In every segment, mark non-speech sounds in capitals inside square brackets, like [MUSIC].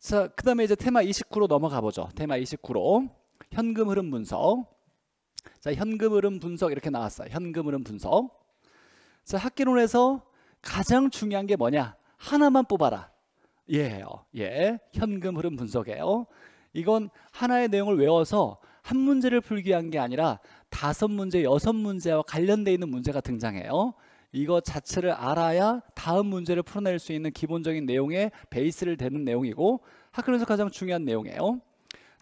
자, 그 다음에 이제 테마 29로 넘어가 보죠. 테마 29로 현금 흐름 분석. 자, 현금 흐름 분석 이렇게 나왔어요. 현금 흐름 분석. 자, 학기론에서 가장 중요한 게 뭐냐? 하나만 뽑아라. 예요. 예. 현금 흐름 분석이에요. 이건 하나의 내용을 외워서 한 문제를 풀기 위한 게 아니라 다섯 문제, 여섯 문제와 관련되어 있는 문제가 등장해요. 이거 자체를 알아야 다음 문제를 풀어낼 수 있는 기본적인 내용의 베이스를 대는 내용이고 학교에서 가장 중요한 내용이에요.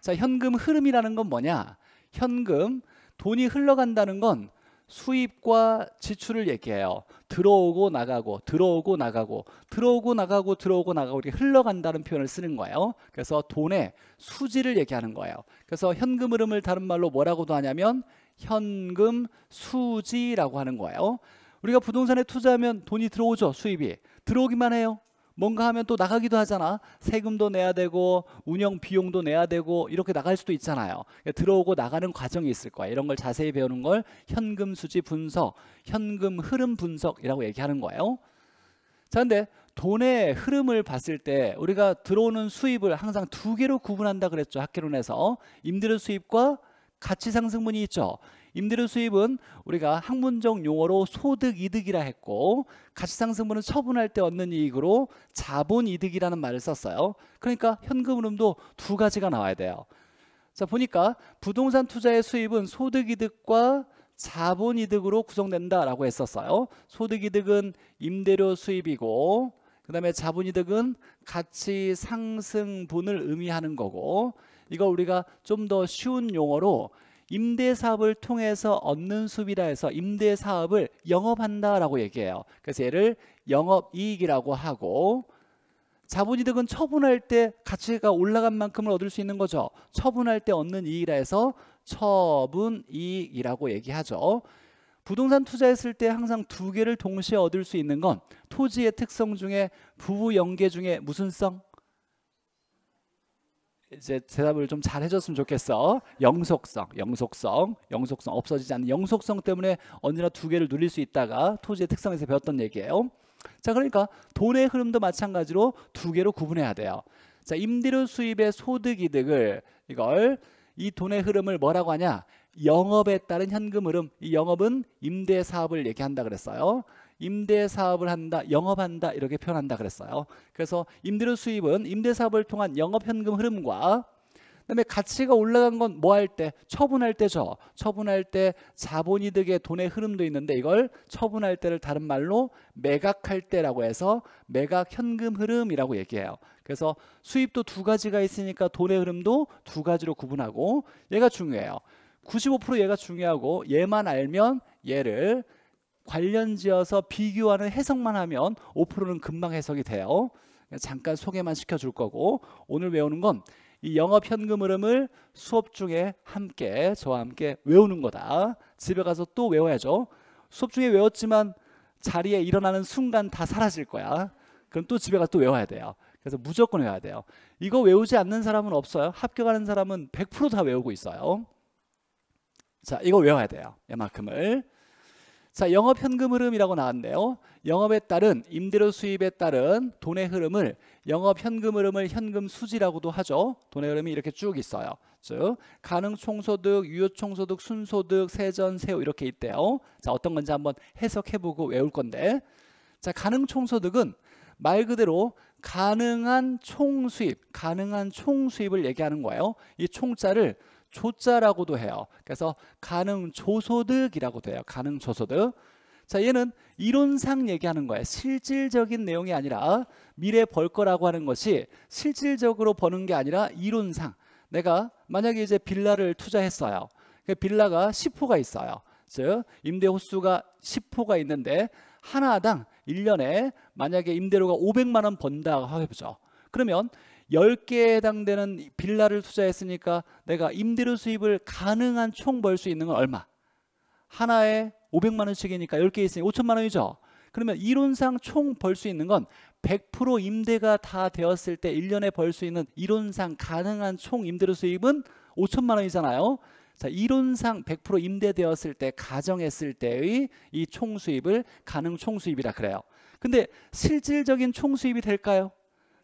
자, 현금 흐름이라는 건 뭐냐? 현금, 돈이 흘러간다는 건 수입과 지출을 얘기해요. 들어오고 나가고 들어오고 나가고 들어오고 나가고 들어오고 나가고 이렇게 흘러간다는 표현을 쓰는 거예요. 그래서 돈의 수지를 얘기하는 거예요. 그래서 현금 흐름을 다른 말로 뭐라고도 하냐면 현금 수지라고 하는 거예요. 우리가 부동산에 투자하면 돈이 들어오죠. 수입이. 들어오기만 해요. 뭔가 하면 또 나가기도 하잖아. 세금도 내야 되고 운영 비용도 내야 되고 이렇게 나갈 수도 있잖아요. 그러니까 들어오고 나가는 과정이 있을 거야. 이런 걸 자세히 배우는 걸 현금 수지 분석, 현금 흐름 분석이라고 얘기하는 거예요. 자, 근데 돈의 흐름을 봤을 때 우리가 들어오는 수입을 항상 두 개로 구분한다 그랬죠. 학개론에서 임대료 수입과 가치 상승분이 있죠. 임대료 수입은 우리가 학문적 용어로 소득 이득이라 했고 가치상승분은 처분할 때 얻는 이익으로 자본 이득이라는 말을 썼어요. 그러니까 현금 흐름도 두 가지가 나와야 돼요. 자 보니까 부동산 투자의 수입은 소득 이득과 자본 이득으로 구성된다라고 했었어요. 소득 이득은 임대료 수입이고 그 다음에 자본 이득은 가치 상승분을 의미하는 거고 이거 우리가 좀 더 쉬운 용어로 임대사업을 통해서 얻는 수비라 해서 임대사업을 영업한다라고 얘기해요. 그래서 얘를 영업이익이라고 하고 자본이득은 처분할 때 가치가 올라간 만큼을 얻을 수 있는 거죠. 처분할 때 얻는 이익이라 해서 처분이익이라고 얘기하죠. 부동산 투자했을 때 항상 두 개를 동시에 얻을 수 있는 건 토지의 특성 중에 부부 연계 중에 무슨 성? 이제 대답을 좀 잘 해줬으면 좋겠어. 영속성, 영속성, 영속성 없어지지 않는 영속성 때문에 언제나 두 개를 누릴 수 있다가 토지의 특성에서 배웠던 얘기예요. 자, 그러니까 돈의 흐름도 마찬가지로 두 개로 구분해야 돼요. 자, 임대료 수입의 소득 이득을 이걸 이 돈의 흐름을 뭐라고 하냐? 영업에 따른 현금 흐름. 이 영업은 임대 사업을 얘기한다 그랬어요. 임대 사업을 한다, 영업한다 이렇게 표현한다 그랬어요. 그래서 임대료 수입은 임대 사업을 통한 영업 현금 흐름과 그다음에 가치가 올라간 건 뭐 할 때? 처분할 때죠. 처분할 때 자본이득의 돈의 흐름도 있는데 이걸 처분할 때를 다른 말로 매각할 때라고 해서 매각 현금 흐름이라고 얘기해요. 그래서 수입도 두 가지가 있으니까 돈의 흐름도 두 가지로 구분하고 얘가 중요해요. 95% 얘가 중요하고 얘만 알면 얘를 관련지어서 비교하는 해석만 하면 5%는 금방 해석이 돼요. 잠깐 소개만 시켜줄 거고 오늘 외우는 건 이 영업 현금 흐름을 수업 중에 함께 저와 함께 외우는 거다. 집에 가서 또 외워야죠. 수업 중에 외웠지만 자리에 일어나는 순간 다 사라질 거야. 그럼 또 집에 가서 또 외워야 돼요. 그래서 무조건 외워야 돼요. 이거 외우지 않는 사람은 없어요. 합격하는 사람은 100%다 외우고 있어요. 자, 이거 외워야 돼요. 이만큼을. 자, 영업 현금 흐름이라고 나왔네요. 영업에 따른 임대료 수입에 따른 돈의 흐름을 영업 현금 흐름을 현금 수지라고도 하죠. 돈의 흐름이 이렇게 쭉 있어요. 즉 가능 총소득, 유효 총소득, 순소득, 세전, 세후 이렇게 있대요. 자, 어떤 건지 한번 해석해 보고 외울 건데. 자, 가능 총소득은 말 그대로 가능한 총수입, 가능한 총수입을 얘기하는 거예요. 이 총자를 조자라고도 해요. 그래서 가능 조소득이라고도 해요. 가능 조소득. 자, 얘는 이론상 얘기하는 거예요. 실질적인 내용이 아니라 미래 벌 거라고 하는 것이 실질적으로 버는 게 아니라 이론상 내가 만약에 이제 빌라를 투자했어요. 그 빌라가 10호가 있어요. 즉 임대 호수가 10호가 있는데 하나당 1년에 만약에 임대료가 500만 원 번다 고 해보죠. 그러면 10개에 해당되는 빌라를 투자했으니까 내가 임대료 수입을 가능한 총 벌 수 있는 건 얼마? 하나에 500만 원씩이니까 10개 있으니 5천만 원이죠. 그러면 이론상 총 벌 수 있는 건 100% 임대가 다 되었을 때 1년에 벌 수 있는 이론상 가능한 총 임대료 수입은 5천만 원이잖아요. 자, 이론상 100% 임대되었을 때 가정했을 때의 이 총수입을 가능 총수입이라 그래요. 근데 실질적인 총수입이 될까요?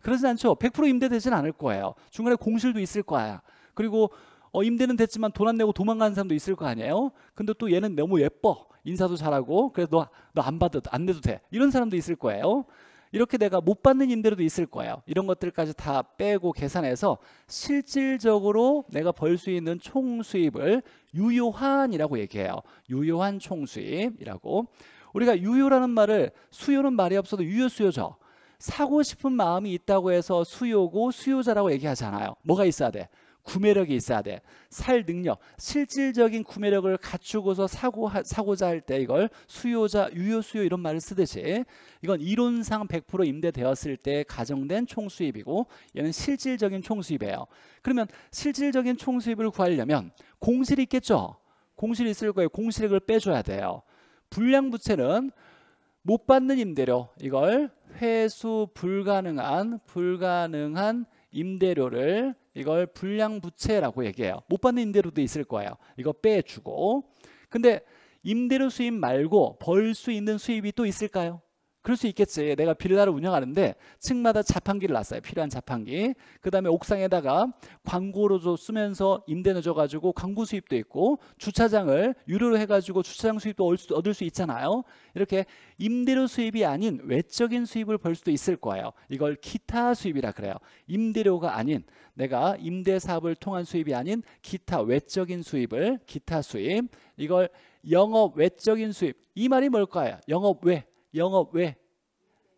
그러진 않죠. 100% 임대 되진 않을 거예요. 중간에 공실도 있을 거야. 그리고 어, 임대는 됐지만 돈 안 내고 도망가는 사람도 있을 거 아니에요. 근데 또 얘는 너무 예뻐. 인사도 잘하고 그래서 너너 안 받아도 안 내도 돼. 이런 사람도 있을 거예요. 이렇게 내가 못 받는 임대료도 있을 거예요. 이런 것들까지 다 빼고 계산해서 실질적으로 내가 벌 수 있는 총 수입을 유효한이라고 얘기해요. 유효한 총 수입이라고. 우리가 유효라는 말을 수요는 말이 없어도 유효 수요죠. 사고 싶은 마음이 있다고 해서 수요고 수요자라고 얘기하잖아요. 뭐가 있어야 돼? 구매력이 있어야 돼. 살 능력, 실질적인 구매력을 갖추고서 사고 사고자 할 때 이걸 수요자, 유효 수요 이런 말을 쓰듯이 이건 이론상 100% 임대되었을 때 가정된 총수입이고 얘는 실질적인 총수입이에요. 그러면 실질적인 총수입을 구하려면 공실이 있겠죠. 공실이 있을 거예요. 공실액을 빼줘야 돼요. 불량 부채는 못 받는 임대료 이걸 회수 불가능한 불가능한 임대료를 이걸 불량 부채라고 얘기해요. 못 받는 임대료도 있을 거예요. 이거 빼주고 근데 임대료 수입 말고 벌 수 있는 수입이 또 있을까요? 그럴 수 있겠지. 내가 빌라를 운영하는데 층마다 자판기를 놨어요. 필요한 자판기. 그 다음에 옥상에다가 광고로 쓰면서 임대 넣어가지고 광고 수입도 있고 주차장을 유료로 해가지고 주차장 수입도 얻을 수 있잖아요. 이렇게 임대료 수입이 아닌 외적인 수입을 벌 수도 있을 거예요. 이걸 기타 수입이라 그래요. 임대료가 아닌 내가 임대 사업을 통한 수입이 아닌 기타 외적인 수입을 기타 수입 이걸 영업 외적인 수입 이 말이 뭘까요? 영업 외 영업 왜?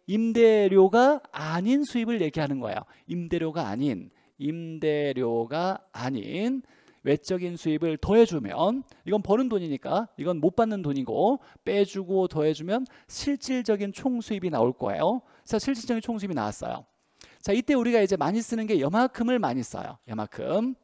임대료가 아닌 수입을 얘기하는 거예요. 임대료가 아닌 임대료가 아닌 외적인 수입을 더해주면 이건 버는 돈이니까 이건 못 받는 돈이고 빼주고 더해주면 실질적인 총수입이 나올 거예요. 자, 실질적인 총수입이 나왔어요. 자, 이때 우리가 이제 많이 쓰는 게여만큼을 많이 써요. 여만큼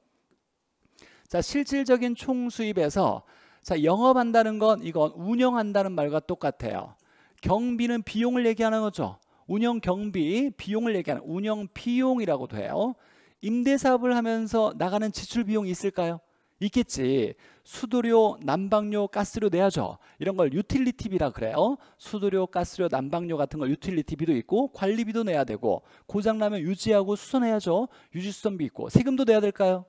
자, 실질적인 총수입에서 자, 영업한다는 건 이건 운영한다는 말과 똑같아요. 경비는 비용을 얘기하는 거죠. 운영 경비, 비용을 얘기하는 운영 비용이라고도 해요. 임대사업을 하면서 나가는 지출 비용이 있을까요? 있겠지. 수도료, 난방료, 가스료 내야죠. 이런 걸 유틸리티비라 그래요. 수도료, 가스료, 난방료 같은 걸 유틸리티비도 있고 관리비도 내야 되고 고장나면 유지하고 수선해야죠. 유지수선비 있고 세금도 내야 될까요?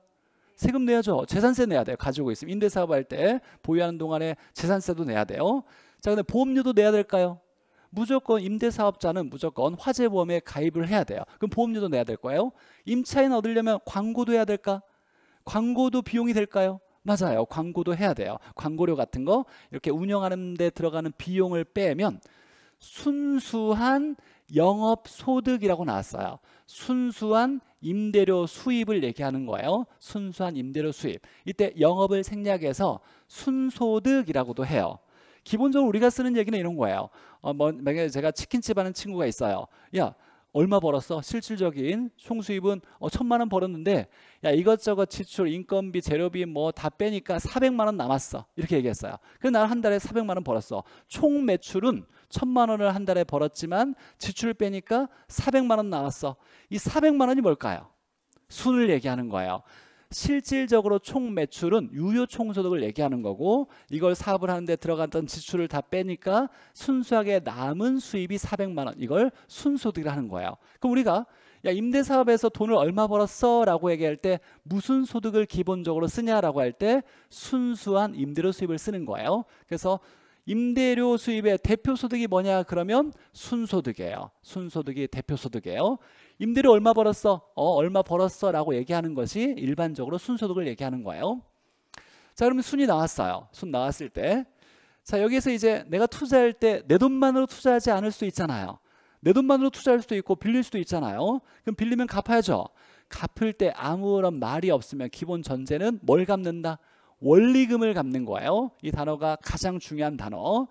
세금 내야죠. 재산세 내야 돼요. 가지고 있으면 임대사업 할때 보유하는 동안에 재산세도 내야 돼요. 자, 근데 보험료도 내야 될까요? 무조건 임대사업자는 무조건 화재보험에 가입을 해야 돼요. 그럼 보험료도 내야 될 거예요. 임차인 얻으려면 광고도 해야 될까? 광고도 비용이 될까요? 맞아요. 광고도 해야 돼요. 광고료 같은 거 이렇게 운영하는 데 들어가는 비용을 빼면 순수한 영업 소득이라고 나왔어요. 순수한 임대료 수입을 얘기하는 거예요. 순수한 임대료 수입. 이때 영업을 생략해서 순소득이라고도 해요. 기본적으로 우리가 쓰는 얘기는 이런 거예요. 어, 뭐, 만약에 제가 치킨집 하는 친구가 있어요. 야, 얼마 벌었어? 실질적인 총수입은 어, 천만 원 벌었는데 야 이것저것 지출, 인건비, 재료비 뭐 다 빼니까 400만 원 남았어. 이렇게 얘기했어요. 그래서 나한 달에 400만 원 벌었어. 총 매출은 천만 원을 한 달에 벌었지만 지출 을 빼니까 400만 원 나왔어. 이 400만 원이 뭘까요? 순을 얘기하는 거예요. 실질적으로 총 매출은 유효 총소득을 얘기하는 거고 이걸 사업을 하는데 들어갔던 지출을 다 빼니까 순수하게 남은 수입이 400만 원 이걸 순소득이라는 거예요. 그럼 우리가 야 임대 사업에서 돈을 얼마 벌었어라고 얘기할 때 무슨 소득을 기본적으로 쓰냐라고 할 때 순수한 임대료 수입을 쓰는 거예요. 그래서 임대료 수입의 대표 소득이 뭐냐 그러면 순소득이에요. 순소득이 대표 소득이에요. 임대료 얼마 벌었어? 어, 얼마 벌었어? 라고 얘기하는 것이 일반적으로 순소득을 얘기하는 거예요. 자, 그러면 순이 나왔어요. 순 나왔을 때. 자, 여기에서 이제 내가 투자할 때 내 돈만으로 투자하지 않을 수 있잖아요. 내 돈만으로 투자할 수도 있고 빌릴 수도 있잖아요. 그럼 빌리면 갚아야죠. 갚을 때 아무런 말이 없으면 기본 전제는 뭘 갚는다? 원리금을 갚는 거예요. 이 단어가 가장 중요한 단어.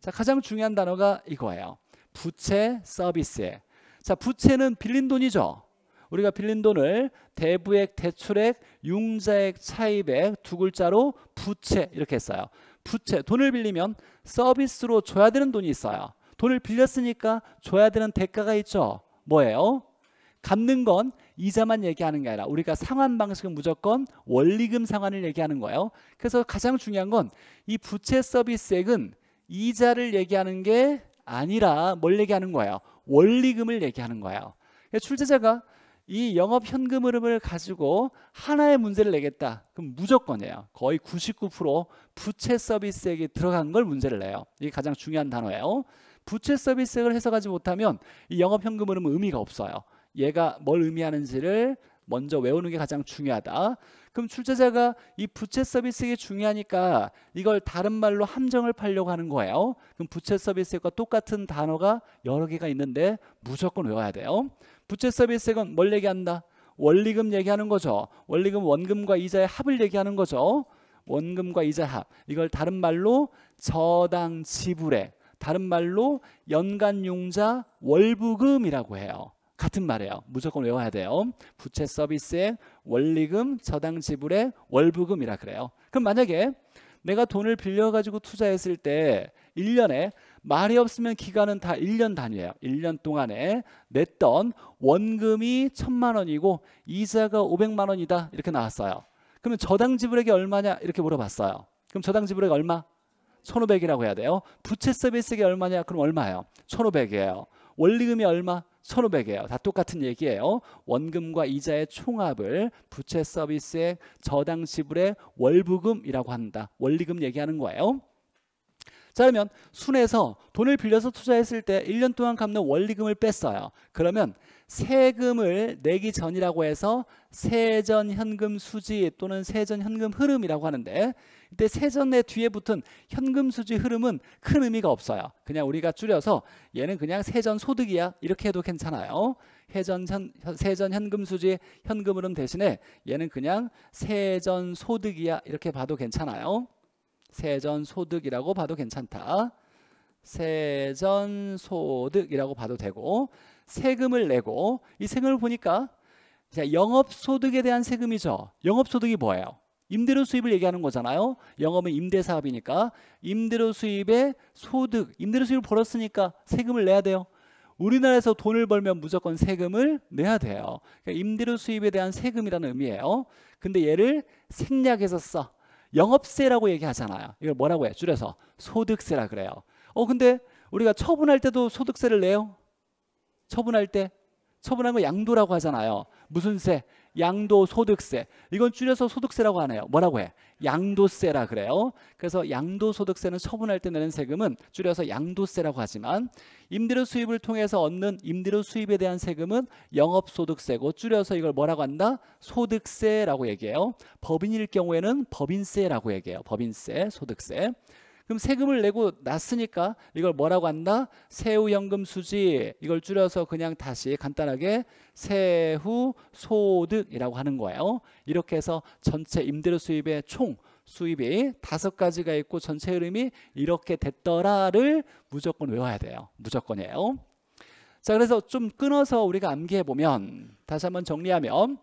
자, 가장 중요한 단어가 이거예요. 부채 서비스에 자, 부채는 빌린 돈이죠. 우리가 빌린 돈을 대부액, 대출액, 융자액, 차입액 두 글자로 부채 이렇게 했어요. 부채, 돈을 빌리면 서비스로 줘야 되는 돈이 있어요. 돈을 빌렸으니까 줘야 되는 대가가 있죠. 뭐예요? 갚는 건 이자만 얘기하는 게 아니라 우리가 상환 방식은 무조건 원리금 상환을 얘기하는 거예요. 그래서 가장 중요한 건 이 부채 서비스액은 이자를 얘기하는 게 아니라 뭘 얘기하는 거예요? 원리금을 얘기하는 거예요. 그러니까 출제자가 이 영업 현금 흐름을 가지고 하나의 문제를 내겠다. 그럼 무조건이에요. 거의 99% 부채 서비스액이 들어간 걸 문제를 내요. 이게 가장 중요한 단어예요. 부채 서비스액을 해석하지 못하면 이 영업 현금 흐름은 의미가 없어요. 얘가 뭘 의미하는지를 먼저 외우는 게 가장 중요하다. 그럼 출제자가 이 부채 서비스가 중요하니까 이걸 다른 말로 함정을 팔려고 하는 거예요. 그럼 부채 서비스액과 똑같은 단어가 여러 개가 있는데 무조건 외워야 돼요. 부채 서비스액은 뭘 얘기한다? 원리금 얘기하는 거죠. 원리금 원금과 이자의 합을 얘기하는 거죠. 원금과 이자 합. 이걸 다른 말로 저당 지불액. 다른 말로 연간 용자 월부금이라고 해요. 같은 말이에요. 무조건 외워야 돼요. 부채 서비스의 원리금, 저당 지불의 월부금이라 그래요. 그럼 만약에 내가 돈을 빌려가지고 투자했을 때 1년에 말이 없으면 기간은 다 1년 단위예요. 1년 동안에 냈던 원금이 천만 원이고 이자가 500만 원이다 이렇게 나왔어요. 그러면 저당 지불액이 얼마냐 이렇게 물어봤어요. 그럼 저당 지불액 얼마? 1,500이라고 해야 돼요. 부채 서비스액이 얼마냐? 그럼 얼마예요? 1,500이에요. 원리금이 얼마? 1,500이에요. 다 똑같은 얘기예요. 원금과 이자의 총합을 부채 서비스의 저당 지불의 월부금이라고 한다. 원리금 얘기하는 거예요. 자 그러면 순에서 돈을 빌려서 투자했을 때 1년 동안 갚는 원리금을 뺐어요. 그러면 세금을 내기 전이라고 해서 세전 현금 수지 또는 세전 현금 흐름이라고 하는데 근데 세전의 뒤에 붙은 현금 수지 흐름은 큰 의미가 없어요. 그냥 우리가 줄여서 얘는 그냥 세전 소득이야 이렇게 해도 괜찮아요. 해전 현, 세전 현금 수지 현금 흐름 대신에 얘는 그냥 세전 소득이야 이렇게 봐도 괜찮아요. 세전 소득이라고 봐도 괜찮다. 세전 소득이라고 봐도 되고 세금을 내고 이 세금을 보니까 영업 소득에 대한 세금이죠. 영업 소득이 뭐예요? 임대료 수입을 얘기하는 거잖아요. 영업은 임대 사업이니까 임대료 수입의 소득, 임대료 수입을 벌었으니까 세금을 내야 돼요. 우리나라에서 돈을 벌면 무조건 세금을 내야 돼요. 그러니까 임대료 수입에 대한 세금이라는 의미예요. 근데 얘를 생략해서 써. 영업세라고 얘기하잖아요. 이걸 뭐라고 해? 줄여서 소득세라 그래요. 어 근데 우리가 처분할 때도 소득세를 내요. 처분할 때 처분한 거 양도라고 하잖아요. 무슨 세? 양도 소득세. 이건 줄여서 소득세라고 하네요. 뭐라고 해? 양도세라 그래요. 그래서 양도소득세는 처분할 때 내는 세금은 줄여서 양도세라고 하지만 임대료 수입을 통해서 얻는 임대료 수입에 대한 세금은 영업소득세고 줄여서 이걸 뭐라고 한다? 소득세라고 얘기해요. 법인일 경우에는 법인세라고 얘기해요. 법인세, 소득세. 그럼 세금을 내고 났으니까 이걸 뭐라고 한다? 세후연금 수지 이걸 줄여서 그냥 다시 간단하게 세후 소득이라고 하는 거예요. 이렇게 해서 전체 임대료 수입의 총 수입이 다섯 가지가 있고 전체 흐름이 이렇게 됐더라를 무조건 외워야 돼요. 무조건이에요. 자 그래서 좀 끊어서 우리가 암기해 보면 다시 한번 정리하면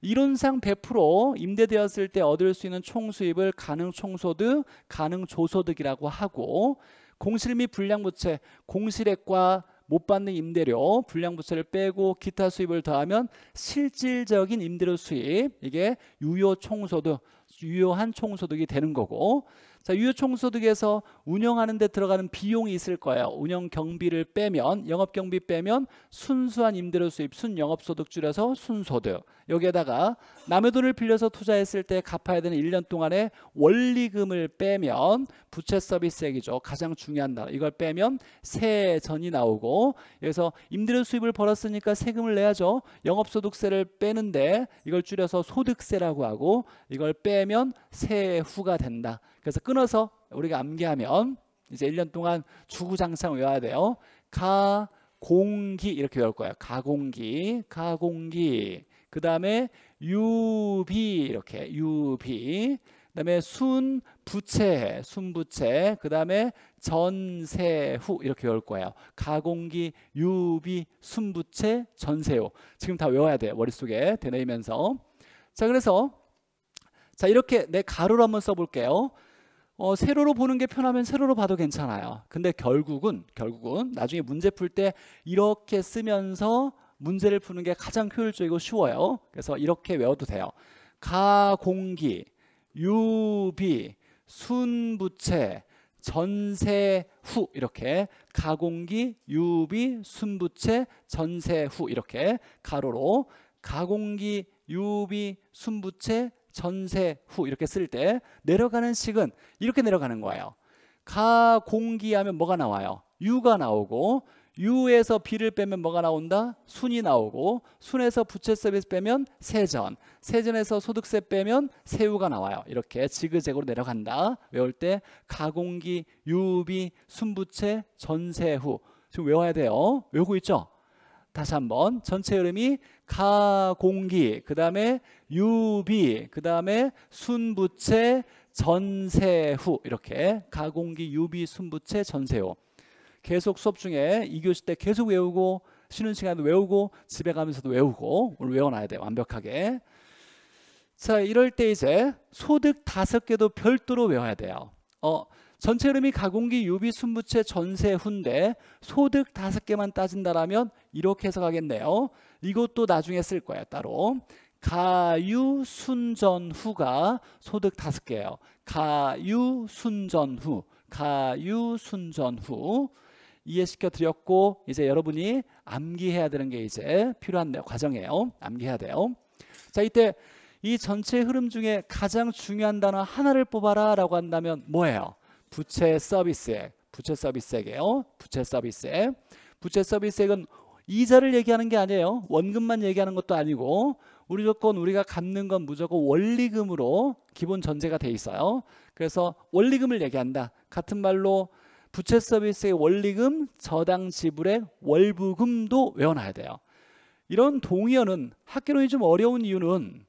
이론상 100% 임대되었을 때 얻을 수 있는 총수입을 가능 총소득, 가능 조소득이라고 하고 공실 및 불량부채, 공실액과 못 받는 임대료, 불량부채를 빼고 기타 수입을 더하면 실질적인 임대료 수입, 이게 유효 총소득, 유효한 총소득이 되는 거고 자, 유효총소득에서 운영하는 데 들어가는 비용이 있을 거예요. 운영 경비를 빼면 영업 경비 빼면 순수한 임대료 수입, 순영업소득 줄여서 순소득. 여기에다가 남의 돈을 빌려서 투자했을 때 갚아야 되는 1년 동안의 원리금을 빼면 부채 서비스액이죠. 가장 중요한 나라. 이걸 빼면 세전이 나오고 여기서 임대료 수입을 벌었으니까 세금을 내야죠. 영업소득세를 빼는데 이걸 줄여서 소득세라고 하고 이걸 빼면 세후가 된다. 그래서 끊어서 우리가 암기하면 이제 1년 동안 주구장창 외워야 돼요. 가, 공기 이렇게 외울 거예요. 가공기, 가공기. 그 다음에 유비 이렇게 유비. 그 다음에 순, 부채, 순부채, 그 다음에 전세후 이렇게 외울 거예요. 가공기, 유비, 순부채, 전세후 지금 다 외워야 돼요. 머릿속에 되뇌이면서. 자 그래서 자 이렇게 내가로를 한번 써볼게요. 어, 세로로 보는 게 편하면 세로로 봐도 괜찮아요. 근데 결국은 결국은 나중에 문제 풀 때 이렇게 쓰면서 문제를 푸는 게 가장 효율적이고 쉬워요. 그래서 이렇게 외워도 돼요. 가공기, 유비, 순부채, 전세 후 이렇게 가공기, 유비, 순부채, 전세 후 이렇게 가로로 가공기, 유비, 순부채, 전세 후 이렇게 쓸 때 내려가는 식은 이렇게 내려가는 거예요. 가 공기하면 뭐가 나와요? 유가 나오고 유에서 비를 빼면 뭐가 나온다? 순이 나오고 순에서 부채 서비스 빼면 세전 세전에서 소득세 빼면 세후가 나와요 이렇게 지그재그로 내려간다 외울 때 가공기, 유비, 순부채, 전세후 지금 외워야 돼요 외우고 있죠? 다시 한번 전체 흐름이 가공기, 그 다음에 유비, 그 다음에 순부채, 전세후 이렇게 가공기, 유비, 순부채, 전세후 계속 수업 중에 2교시 때 계속 외우고 쉬는 시간에도 외우고 집에 가면서도 외우고 오늘 외워놔야 돼 완벽하게 자 이럴 때 이제 소득 다섯 개도 별도로 외워야 돼요 어 전체 흐름이 가공기, 유비, 순부채, 전세, 훈대, 소득 다섯 개만 따진다라면 이렇게 해석하겠네요. 이것도 나중에 쓸 거예요, 따로. 가유, 순전, 후가 소득 다섯 개예요. 가유, 순전, 후. 가유, 순전, 후. 이해시켜 드렸고 이제 여러분이 암기해야 되는 게 이제 필요한 과정이에요. 암기해야 돼요. 자, 이때 이 전체 흐름 중에 가장 중요한 단어 하나를 뽑아라 라고 한다면 뭐예요? 부채 서비스액, 부채 서비스액이에요. 부채 서비스액. 부채 서비스액은 이자를 얘기하는 게 아니에요. 원금만 얘기하는 것도 아니고 우리 조건 우리가 갚는 건 무조건 원리금으로 기본 전제가 돼 있어요. 그래서 원리금을 얘기한다. 같은 말로 부채 서비스의 원리금, 저당 지불의 월부금도 외워놔야 돼요. 이런 동의어는 학교론이 좀 어려운 이유는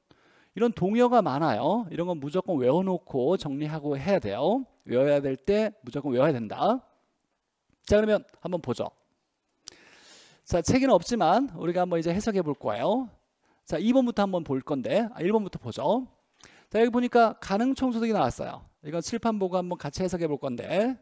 이런 동의어가 많아요. 이런 건 무조건 외워놓고 정리하고 해야 돼요. 외워야 될 때 무조건 외워야 된다. 자 그러면 한번 보죠. 자 책에는 없지만 우리가 한번 이제 해석해 볼 거예요. 자 2번부터 한번 볼 건데 아, 1번부터 보죠. 자 여기 보니까 가능 총소득이 나왔어요. 이건 칠판 보고 한번 같이 해석해 볼 건데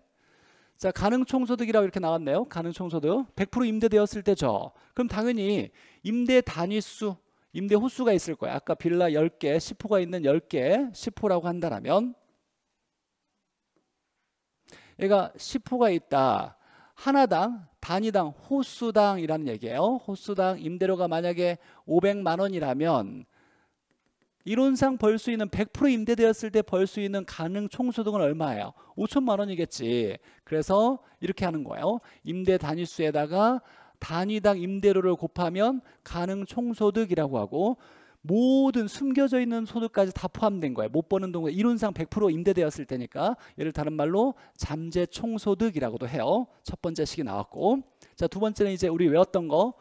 자 가능 총소득이라고 이렇게 나왔네요. 가능 총소득 100% 임대되었을 때죠. 그럼 당연히 임대 단위수 임대 호수가 있을 거야. 아까 빌라 10개, 10호가 있는 10개, 10호라고 한다라면 얘가 10호가 있다. 하나당, 단위당, 호수당이라는 얘기예요. 호수당 임대료가 만약에 500만 원이라면 이론상 벌 수 있는 100% 임대되었을 때 벌 수 있는 가능 총소득은 얼마예요? 5천만 원이겠지. 그래서 이렇게 하는 거예요. 임대 단위수에다가 단위당 임대료를 곱하면 가능 총소득이라고 하고 모든 숨겨져 있는 소득까지 다 포함된 거예요. 못 버는 동안 이론상 100% 임대되었을 때니까 예를 다른 말로 잠재 총소득이라고도 해요. 첫 번째 식이 나왔고 자 두 번째는 이제 우리 외웠던 거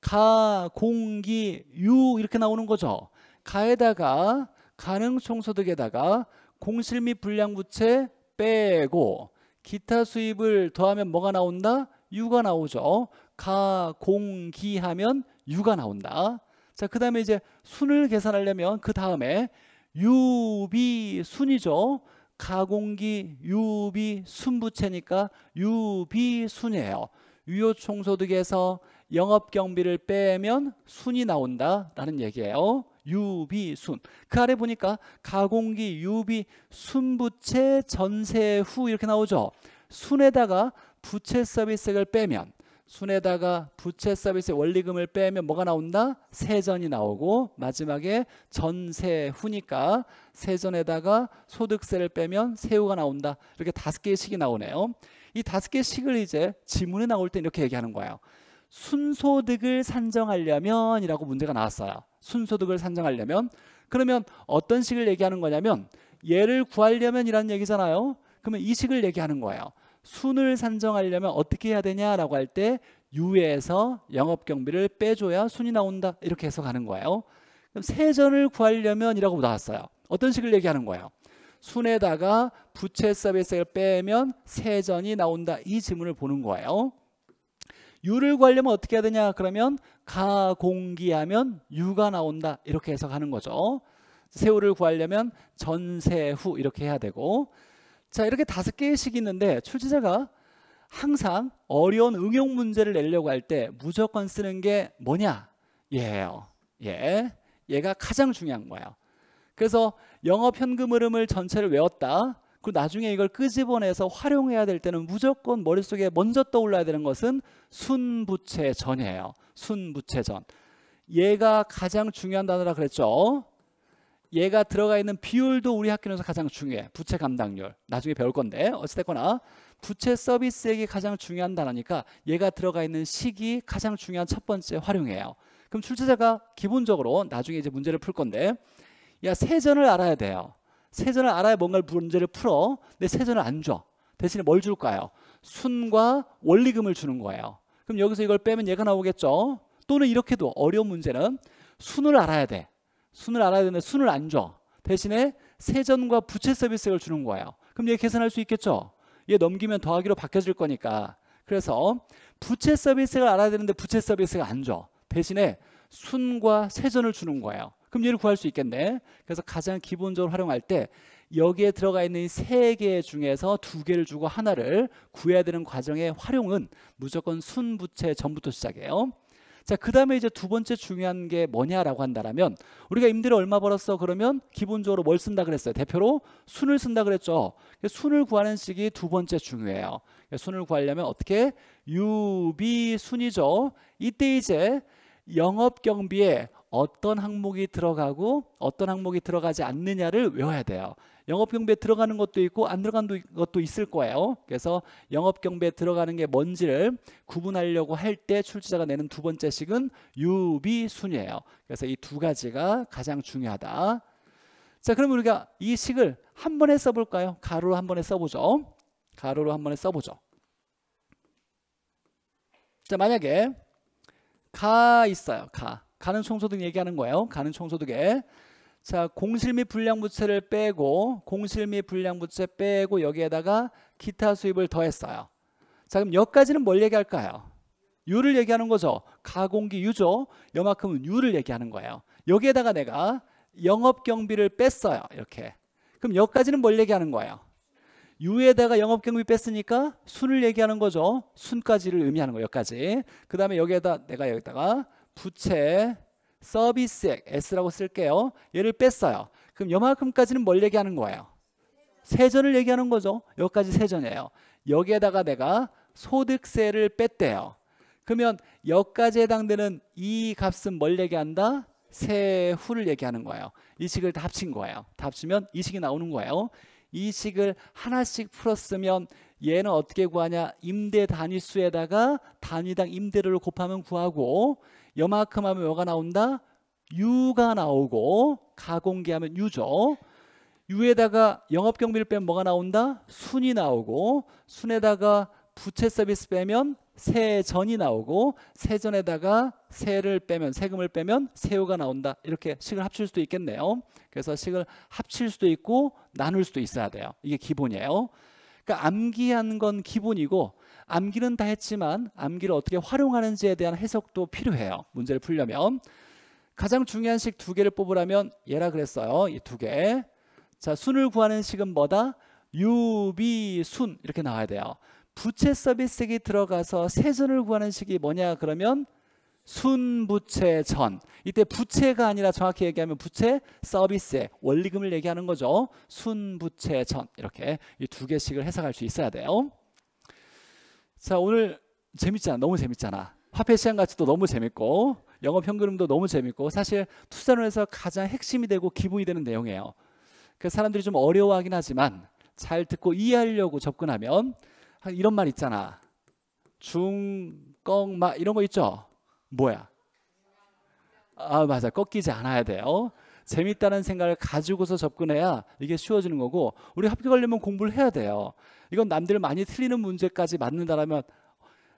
가, 공기, 유 이렇게 나오는 거죠. 가에다가 가능 총소득에다가 공실 및 불량부채 빼고 기타 수입을 더하면 뭐가 나온다? 유가 나오죠. 가, 공, 기 하면 유가 나온다. 자, 그 다음에 이제 순을 계산하려면 그 다음에 유비순이죠. 가공기 유비순부채니까 유비순이에요. 유효총소득에서 영업경비를 빼면 순이 나온다라는 얘기예요. 유비순. 그 아래 보니까 가공기 유비순부채 전세후 이렇게 나오죠. 순에다가 부채 서비스액을 빼면 순에다가 부채 서비스의 원리금을 빼면 뭐가 나온다? 세전이 나오고 마지막에 전세 후니까 세전에다가 소득세를 빼면 세후가 나온다. 이렇게 다섯 개의 식이 나오네요. 이 다섯 개의 식을 이제 지문에 나올 때 이렇게 얘기하는 거예요. 순소득을 산정하려면 이라고 문제가 나왔어요. 순소득을 산정하려면 그러면 어떤 식을 얘기하는 거냐면 얘를 구하려면 이라는 얘기잖아요. 그러면 이 식을 얘기하는 거예요. 순을 산정하려면 어떻게 해야 되냐라고 할 때 유에서 영업 경비를 빼줘야 순이 나온다 이렇게 해서 가는 거예요. 그럼 세전을 구하려면이라고 나왔어요. 어떤 식을 얘기하는 거예요? 순에다가 부채 서비스를 빼면 세전이 나온다 이 질문을 보는 거예요. 유를 구하려면 어떻게 해야 되냐 그러면 가공기하면 유가 나온다 이렇게 해서 가는 거죠. 세후를 구하려면 전세후 이렇게 해야 되고 자, 이렇게 다섯 개의식 있는데 출제자가 항상 어려운 응용 문제를 내려고 할 때 무조건 쓰는 게 뭐냐? 예요. 예. 얘가 가장 중요한 거예요. 그래서 영업 현금 흐름을 전체를 외웠다. 그리고 나중에 이걸 끄집어내서 활용해야 될 때는 무조건 머릿속에 먼저 떠올라야 되는 것은 순부채전이에요. 순부채전. 얘가 가장 중요한 단어라 그랬죠. 얘가 들어가 있는 비율도 우리 학교에서 가장 중요해. 부채 감당률. 나중에 배울 건데 어찌됐거나 부채 서비스액이 가장 중요한 단어니까 얘가 들어가 있는 식이 가장 중요한 첫 번째 활용이에요. 그럼 출제자가 기본적으로 나중에 이제 문제를 풀 건데 야 세전을 알아야 돼요. 세전을 알아야 뭔가를 문제를 풀어. 근데 세전을 안 줘. 대신에 뭘 줄까요? 순과 원리금을 주는 거예요. 그럼 여기서 이걸 빼면 얘가 나오겠죠. 또는 이렇게도 어려운 문제는 순을 알아야 돼. 순을 알아야 되는데 순을 안 줘. 대신에 세전과 부채 서비스액을 주는 거예요. 그럼 얘 계산할 수 있겠죠? 얘 넘기면 더하기로 바뀌어질 거니까. 그래서 부채 서비스액을 알아야 되는데 부채 서비스액 안 줘. 대신에 순과 세전을 주는 거예요. 그럼 얘를 구할 수 있겠네. 그래서 가장 기본적으로 활용할 때 여기에 들어가 있는 이 세 개 중에서 두 개를 주고 하나를 구해야 되는 과정의 활용은 무조건 순부채 전부터 시작해요. 자, 그 다음에 이제 두 번째 중요한 게 뭐냐라고 한다면 우리가 임대료 얼마 벌었어? 그러면 기본적으로 뭘 쓴다 그랬어요? 대표로 순을 쓴다 그랬죠. 순을 구하는 식이 두 번째 중요해요. 그러니까 순을 구하려면 어떻게? 유비 순이죠. 이때 이제 영업 경비에 어떤 항목이 들어가고 어떤 항목이 들어가지 않느냐를 외워야 돼요. 영업 경비에 들어가는 것도 있고 안 들어가는 것도 있을 거예요. 그래서 영업 경비에 들어가는 게 뭔지를 구분하려고 할 때 출제자가 내는 두 번째 식은 유비 순이에요. 그래서 이 두 가지가 가장 중요하다. 자, 그럼 우리가 이 식을 한 번에 써볼까요? 가로로 한 번에 써보죠. 가로로 한 번에 써보죠. 자, 만약에 가 있어요. 가. 가는 총소득 얘기하는 거예요. 가는 총소득에 자 공실 및 불량부채를 빼고 공실 및 불량부채 빼고 여기에다가 기타 수입을 더했어요. 자 그럼 여기까지는 뭘 얘기할까요? 유를 얘기하는 거죠. 가공기 유죠. 여만큼은 유를 얘기하는 거예요. 여기에다가 내가 영업 경비를 뺐어요. 이렇게. 그럼 여기까지는 뭘 얘기하는 거예요? 유에다가 영업 경비 뺐으니까 순을 얘기하는 거죠. 순까지를 의미하는 거예요. 여기까지. 그 다음에 여기에다 내가 여기다가 부채 서비스액 S라고 쓸게요. 얘를 뺐어요. 그럼 요만큼까지는 뭘 얘기하는 거예요? 세전을 얘기하는 거죠. 여기까지 세전이에요. 여기에다가 내가 소득세를 뺐대요. 그러면 여기까지 해당되는 이 값은 뭘 얘기한다? 세후를 얘기하는 거예요. 이 식을 다 합친 거예요. 다 합치면 이 식이 나오는 거예요. 이 식을 하나씩 풀었으면 얘는 어떻게 구하냐? 임대 단위수에다가 단위당 임대료를 곱하면 구하고 여만큼 하면 뭐가 나온다? 유가 나오고 가공기하면 유죠. 유에다가 영업 경비를 빼면 뭐가 나온다? 순이 나오고 순에다가 부채 서비스 빼면 세전이 나오고 세전에다가 세를 빼면 세금을 빼면 세후가 나온다. 이렇게 식을 합칠 수도 있겠네요. 그래서 식을 합칠 수도 있고 나눌 수도 있어야 돼요. 이게 기본이에요. 그러니까 암기한 건 기본이고 암기는 다 했지만 암기를 어떻게 활용하는지에 대한 해석도 필요해요. 문제를 풀려면 가장 중요한 식 두 개를 뽑으라면 얘라 그랬어요. 이 두 개. 자, 순을 구하는 식은 뭐다? 유비순 이렇게 나와야 돼요. 부채 서비스액이 들어가서 세전을 구하는 식이 뭐냐 그러면 순부채전 이때 부채가 아니라 정확히 얘기하면 부채 서비스의 원리금을 얘기하는 거죠 순부채전 이렇게 이 두 개씩을 해석할 수 있어야 돼요 자 오늘 재밌잖아 너무 재밌잖아 화폐 시장 가치도 너무 재밌고 영업 현금도 너무 재밌고 사실 투자를 해서 가장 핵심이 되고 기본이 되는 내용이에요 그 사람들이 좀 어려워하긴 하지만 잘 듣고 이해하려고 접근하면 이런 말 있잖아 중껑마 이런 거 있죠 뭐야 아 맞아 꺾이지 않아야 돼요 재밌다는 생각을 가지고서 접근해야 이게 쉬워지는 거고 우리 합격하려면 공부를 해야 돼요 이건 남들 많이 틀리는 문제까지 맞는다라면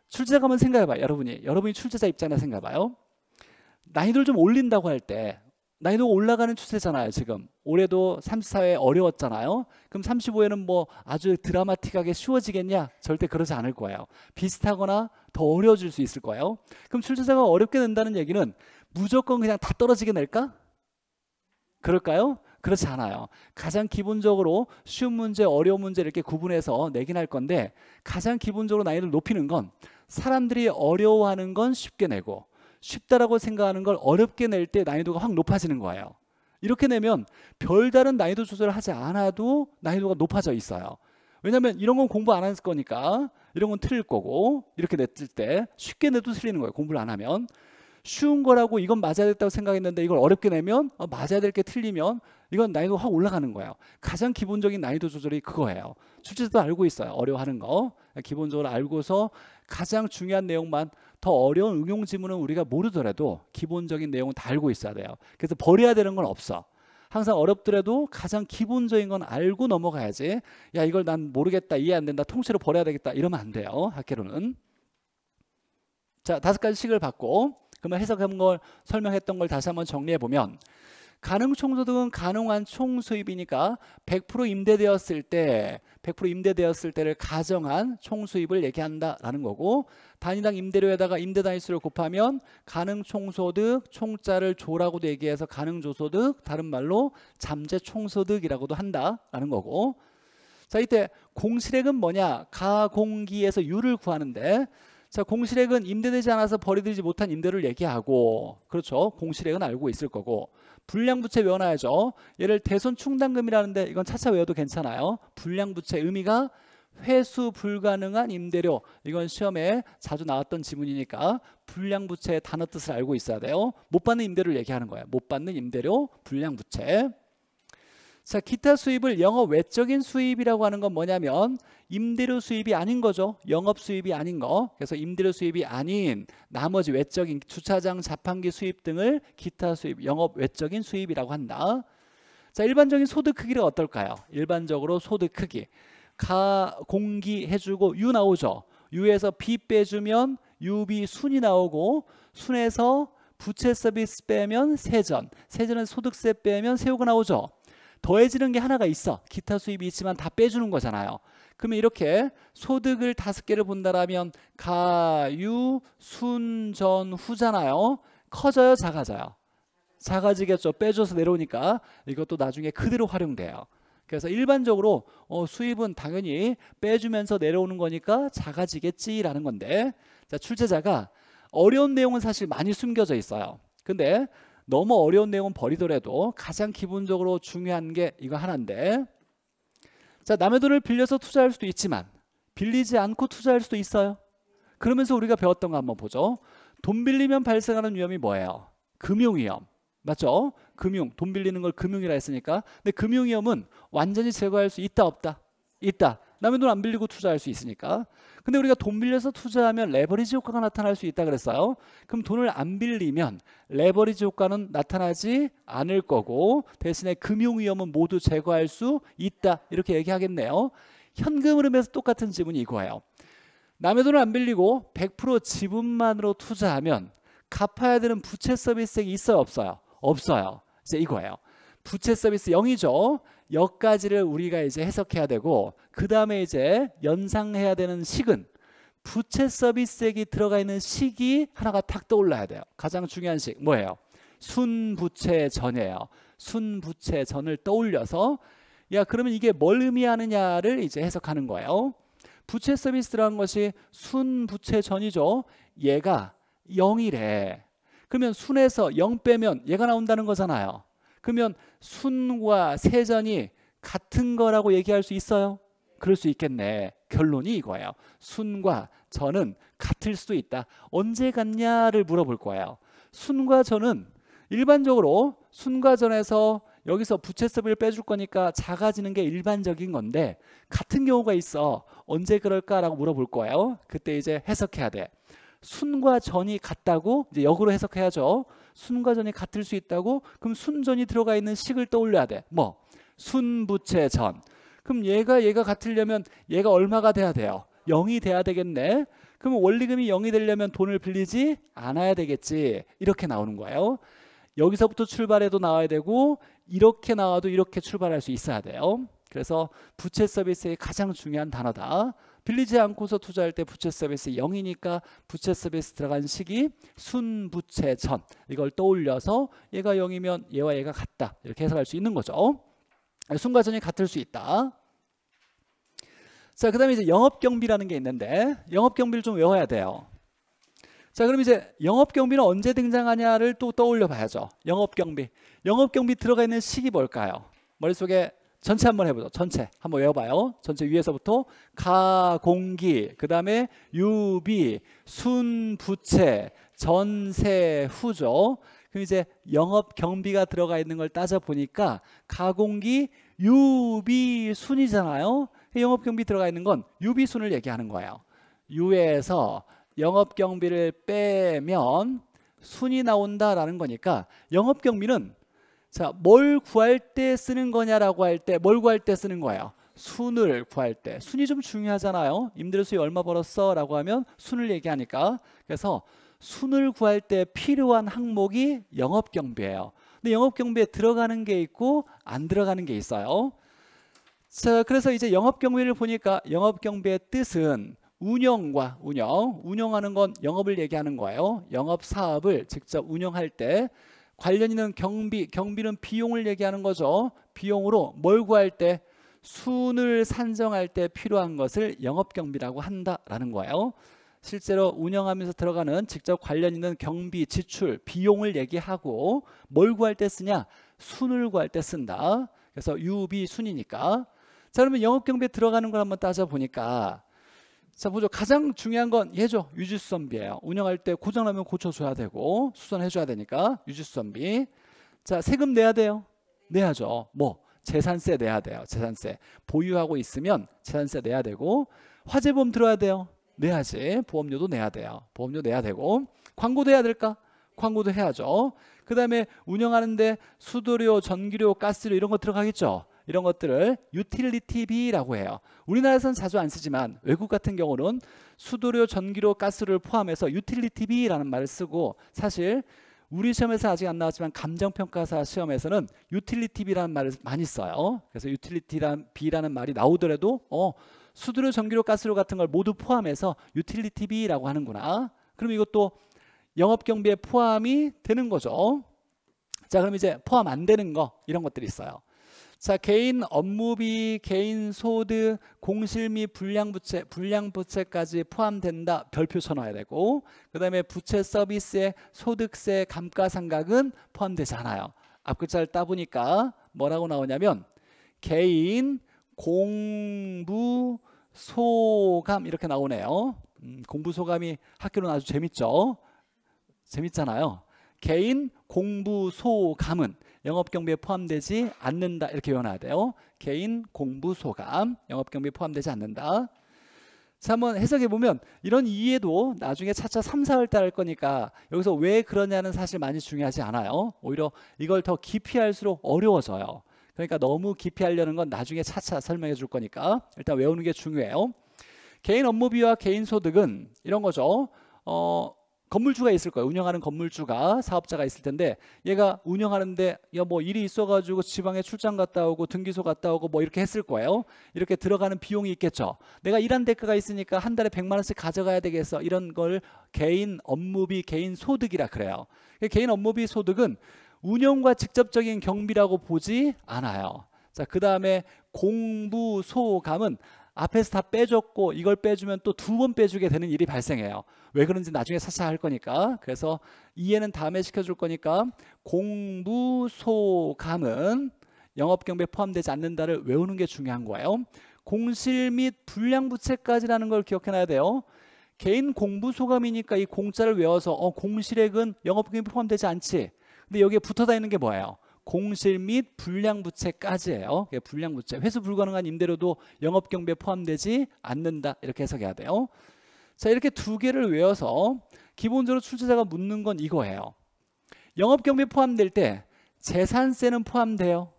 출제자가면 생각해봐요. 여러분이. 여러분이 출제자 입장에 생각해봐요. 난이도를 좀 올린다고 할 때 난이도가 올라가는 추세잖아요. 지금. 올해도 34회 어려웠잖아요. 그럼 35회는 뭐 아주 드라마틱하게 쉬워지겠냐? 절대 그러지 않을 거예요. 비슷하거나 더 어려워질 수 있을 거예요. 그럼 출제자가 어렵게 된다는 얘기는 무조건 그냥 다 떨어지게 낼까? 그럴까요? 그렇지 않아요. 가장 기본적으로 쉬운 문제, 어려운 문제 이렇게 구분해서 내긴 할 건데 가장 기본적으로 난이도를 높이는 건 사람들이 어려워하는 건 쉽게 내고 쉽다라고 생각하는 걸 어렵게 낼 때 난이도가 확 높아지는 거예요. 이렇게 내면 별다른 난이도 조절을 하지 않아도 난이도가 높아져 있어요. 왜냐하면 이런 건 공부 안 했을 거니까 이런 건 틀릴 거고 이렇게 냈을 때 쉽게 내도 틀리는 거예요. 공부를 안 하면 쉬운 거라고 이건 맞아야 됐다고 생각했는데 이걸 어렵게 내면 어, 맞아야 될 게 틀리면 이건 난이도가 확 올라가는 거예요. 가장 기본적인 난이도 조절이 그거예요. 출제자도 알고 있어요. 어려워하는 거. 기본적으로 알고서 가장 중요한 내용만 더 어려운 응용 지문은 우리가 모르더라도 기본적인 내용은 다 알고 있어야 돼요. 그래서 버려야 되는 건 없어. 항상 어렵더라도 가장 기본적인 건 알고 넘어가야지. 야, 이걸 난 모르겠다. 이해 안 된다. 통째로 버려야 되겠다. 이러면 안 돼요. 학계로는. 자, 다섯 가지 식을 받고 그러면 해석한 걸 설명했던 걸 다시 한번 정리해 보면 가능 총소득은 가능한 총수입이니까 100% 임대되었을 때 100% 임대되었을 때를 가정한 총수입을 얘기한다라는 거고 단위당 임대료에다가 임대 단위수를 곱하면 가능 총소득 총자를 조라고도 얘기해서 가능 조소득 다른 말로 잠재 총소득이라고도 한다라는 거고 자 이때 공실액은 뭐냐 가공기에서 유를 구하는데 자, 공실액은 임대되지 않아서 벌이들지 못한 임대를 얘기하고 그렇죠. 공실액은 알고 있을 거고 불량부채 외워놔야죠. 얘를 대손 충당금이라는데 이건 차차 외워도 괜찮아요. 불량부채 의미가 회수 불가능한 임대료 이건 시험에 자주 나왔던 지문이니까 불량부채의 단어 뜻을 알고 있어야 돼요 못 받는 임대료를 얘기하는 거예요 못 받는 임대료 불량부채 자, 기타 수입을 영업 외적인 수입이라고 하는 건 뭐냐면 임대료 수입이 아닌 거죠. 영업 수입이 아닌 거. 그래서 임대료 수입이 아닌 나머지 외적인 주차장, 자판기 수입 등을 기타 수입, 영업 외적인 수입이라고 한다. 자, 일반적인 소득 크기는 어떨까요? 일반적으로 소득 크기. 가 공기 해주고 유 나오죠. 유에서 비 빼주면 유비 순이 나오고 순에서 부채 서비스 빼면 세전, 세전은 소득세 빼면 세후가 나오죠. 더해지는 게 하나가 있어. 기타 수입이 있지만 다 빼주는 거잖아요. 그러면 이렇게 소득을 다섯 개를 본다라면 가유 순전 후잖아요. 커져요, 작아져요. 작아지겠죠. 빼줘서 내려오니까 이것도 나중에 그대로 활용돼요. 그래서 일반적으로 어, 수입은 당연히 빼주면서 내려오는 거니까 작아지겠지라는 건데 자, 출제자가 어려운 내용은 사실 많이 숨겨져 있어요. 근데 너무 어려운 내용은 버리더라도 가장 기본적으로 중요한 게 이거 하나인데 자 남의 돈을 빌려서 투자할 수도 있지만 빌리지 않고 투자할 수도 있어요. 그러면서 우리가 배웠던 거 한번 보죠. 돈 빌리면 발생하는 위험이 뭐예요? 금융 위험. 맞죠? 금융, 돈 빌리는 걸 금융이라 했으니까. 근데 금융 위험은 완전히 제거할 수 있다 없다? 있다. 남의 돈 안 빌리고 투자할 수 있으니까. 근데 우리가 돈 빌려서 투자하면 레버리지 효과가 나타날 수 있다 그랬어요. 그럼 돈을 안 빌리면 레버리지 효과는 나타나지 않을 거고 대신에 금융 위험은 모두 제거할 수 있다 이렇게 얘기하겠네요. 현금 흐름에서 똑같은 질문이 이거예요. 남의 돈을 안 빌리고 100% 지분만으로 투자하면 갚아야 되는 부채 서비스액이 있어요 없어요? 없어요. 이제 이거예요. 부채 서비스 0이죠. 여기까지를 우리가 이제 해석해야 되고 그 다음에 이제 연상해야 되는 식은 부채 서비스액이 들어가 있는 식이 하나가 탁 떠올라야 돼요. 가장 중요한 식 뭐예요? 순부채 전이에요. 순부채 전을 떠올려서 야 그러면 이게 뭘 의미하느냐를 이제 해석하는 거예요. 부채 서비스라는 것이 순부채 전이죠. 얘가 0이래. 그러면 순에서 0 빼면 얘가 나온다는 거잖아요. 그러면 순과 세전이 같은 거라고 얘기할 수 있어요? 그럴 수 있겠네. 결론이 이거예요. 순과 전은 같을 수도 있다. 언제 갔냐를 물어볼 거예요. 순과 전은 일반적으로 순과 전에서 여기서 부채습을 빼줄 거니까 작아지는 게 일반적인 건데 같은 경우가 있어. 언제 그럴까라고 물어볼 거예요. 그때 이제 해석해야 돼. 순과 전이 같다고 이제 역으로 해석해야죠. 순과전이 같을 수 있다고? 그럼 순전이 들어가 있는 식을 떠올려야 돼. 뭐 순부채전. 그럼 얘가 얘가 같으려면 얘가 얼마가 돼야 돼요? 0이 돼야 되겠네. 그럼 원리금이 0이 되려면 돈을 빌리지 않아야 되겠지. 이렇게 나오는 거예요. 여기서부터 출발해도 나와야 되고 이렇게 나와도 이렇게 출발할 수 있어야 돼요. 그래서 부채 서비스의 가장 중요한 단어다. 빌리지 않고서 투자할 때 부채 서비스 0이니까 부채 서비스 들어간 시기 순부채 전 이걸 떠올려서 얘가 0이면 얘와 얘가 같다 이렇게 해석할 수 있는 거죠. 순과전이 같을 수 있다. 자, 그 다음에 이제 영업경비라는 게 있는데 영업경비를 좀 외워야 돼요. 자, 그럼 이제 영업경비는 언제 등장하냐를 또 떠올려 봐야죠. 영업경비. 영업경비 들어가 있는 시기 뭘까요? 머릿속에 전체 한번 해보죠. 전체 한번 외워봐요. 전체 위에서부터 가, 공기, 그 다음에 유비, 순, 부채, 전세, 후죠. 그럼 이제 영업 경비가 들어가 있는 걸 따져보니까 가공기, 유비, 순이잖아요. 그 영업 경비 들어가 있는 건 유비, 순을 얘기하는 거예요. 유에서 영업 경비를 빼면 순이 나온다라는 거니까 영업 경비는 자, 뭘 구할 때 쓰는 거냐라고 할 때 뭘 구할 때 쓰는 거예요? 순을 구할 때. 순이 좀 중요하잖아요. 임대료 수익 얼마 벌었어? 라고 하면 순을 얘기하니까. 그래서 순을 구할 때 필요한 항목이 영업 경비예요. 근데 영업 경비에 들어가는 게 있고 안 들어가는 게 있어요. 자, 그래서 이제 영업 경비를 보니까 영업 경비의 뜻은 운영과 운영, 운영하는 건 영업을 얘기하는 거예요. 영업 사업을 직접 운영할 때 관련 있는 경비, 경비는 비용을 얘기하는 거죠. 비용으로 뭘 구할 때 순을 산정할 때 필요한 것을 영업 경비라고 한다라는 거예요. 실제로 운영하면서 들어가는 직접 관련 있는 경비, 지출, 비용을 얘기하고 뭘 구할 때 쓰냐? 순을 구할 때 쓴다. 그래서 유비 순이니까. 자, 그러면 영업 경비에 들어가는 걸 한번 따져 보니까 자 보죠. 가장 중요한 건예죠 유지수선비예요. 운영할 때 고장나면 고쳐줘야 되고 수선해줘야 되니까 유지수선비. 자 세금 내야 돼요. 내야죠. 뭐 재산세 내야 돼요. 재산세 보유하고 있으면 재산세 내야 되고 화재보험 들어야 돼요. 내야지. 보험료도 내야 돼요. 보험료 내야 되고 광고도 해야 될까? 광고도 해야죠. 그 다음에 운영하는데 수도료, 전기료, 가스료 이런 거 들어가겠죠. 이런 것들을 유틸리티비라고 해요. 우리나라에서는 자주 안 쓰지만 외국 같은 경우는 수도료, 전기료, 가스를 포함해서 유틸리티비라는 말을 쓰고 사실 우리 시험에서 아직 안 나왔지만 감정평가사 시험에서는 유틸리티비라는 말을 많이 써요. 그래서 유틸리티 비라는 말이 나오더라도 어 수두료, 전기료, 가스료 같은 걸 모두 포함해서 유틸리티비라고 하는구나. 그럼 이것도 영업경비에 포함이 되는 거죠. 자 그럼 이제 포함 안 되는 거 이런 것들이 있어요. 자, 개인 업무비, 개인 소득, 공실 및 불량부채, 불량부채까지 포함된다. 별표 쳐놔야 되고 그 다음에 부채 서비스에 소득세 감가상각은 포함되지 않아요. 앞글자를 따보니까 뭐라고 나오냐면 개인 공부 소감 이렇게 나오네요. 음, 공부 소감이 학교는 아주 재밌죠. 재밌잖아요. 개인 공부 소감은 영업 경비에 포함되지 않는다 이렇게 표현해야 돼요. 개인 공부 소감 영업 경비에 포함되지 않는다. 자, 한번 해석해 보면 이런 이해도 나중에 차차 3, 4월 달할 거니까 여기서 왜 그러냐는 사실 많이 중요하지 않아요. 오히려 이걸 더 깊이 할수록 어려워져요. 그러니까 너무 깊이 하려는 건 나중에 차차 설명해 줄 거니까 일단 외우는 게 중요해요. 개인 업무비와 개인 소득은 이런 거죠. 어, 건물주가 있을 거예요. 운영하는 건물주가 사업자가 있을 텐데 얘가 운영하는데 야 뭐 일이 있어가지고 지방에 출장 갔다 오고 등기소 갔다 오고 뭐 이렇게 했을 거예요. 이렇게 들어가는 비용이 있겠죠. 내가 일한 대가가 있으니까 한 달에 100만 원씩 가져가야 되겠어. 이런 걸 개인 업무비, 개인 소득이라 그래요. 그 개인 업무비 소득은 운영과 직접적인 경비라고 보지 않아요. 자, 그 다음에 공부소감은 앞에서 다 빼줬고 이걸 빼주면 또 두 번 빼주게 되는 일이 발생해요. 왜 그런지 나중에 사사 할 거니까. 그래서 이해는 다음에 시켜줄 거니까 공부소감은 영업경비에 포함되지 않는다를 외우는 게 중요한 거예요. 공실 및 불량부채까지라는 걸 기억해놔야 돼요. 개인 공부소감이니까 이공짜를 외워서 어, 공실액은 영업경비에 포함되지 않지. 근데 여기에 붙어다 니는게 뭐예요? 공실 및 불량부채까지예요. 불량부채 회수 불가능한 임대료도 영업경비에 포함되지 않는다 이렇게 해석해야 돼요. 자 이렇게 두 개를 외워서 기본적으로 출제자가 묻는 건 이거예요. 영업경비 에 포함될 때 재산세는 포함돼요?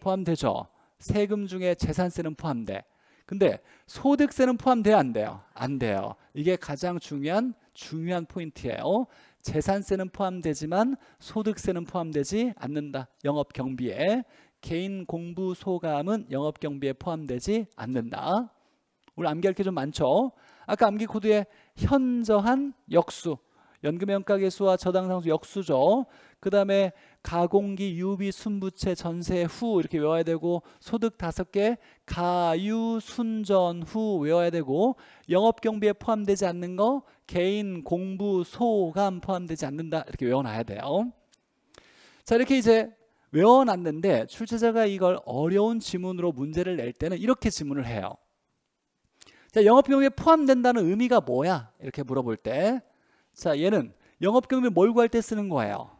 포함되죠. 세금 중에 재산세는 포함돼. 근데 소득세는 포함돼요안 돼요. 안 돼요. 이게 가장 중요한 중요한 포인트예요. 재산세는 포함되지만 소득세는 포함되지 않는다. 영업 경비에 개인 공부 소감은 영업 경비에 포함되지 않는다. 우리 암기할 게 좀 많죠. 아까 암기 코드에 현저한 역수 연금 연가계수와 저당상수 역수죠. 그 다음에 가공기 유비 순부채 전세 후 이렇게 외워야 되고 소득 다섯 개 가유 순전 후 외워야 되고 영업 경비에 포함되지 않는 거 개인 공부 소감 포함되지 않는다 이렇게 외워놔야 돼요. 자 이렇게 이제 외워놨는데 출제자가 이걸 어려운 지문으로 문제를 낼 때는 이렇게 지문을 해요. 자, 영업비용에 포함된다는 의미가 뭐야? 이렇게 물어볼 때 자, 얘는 영업 경비 뭘 구할 때 쓰는 거예요?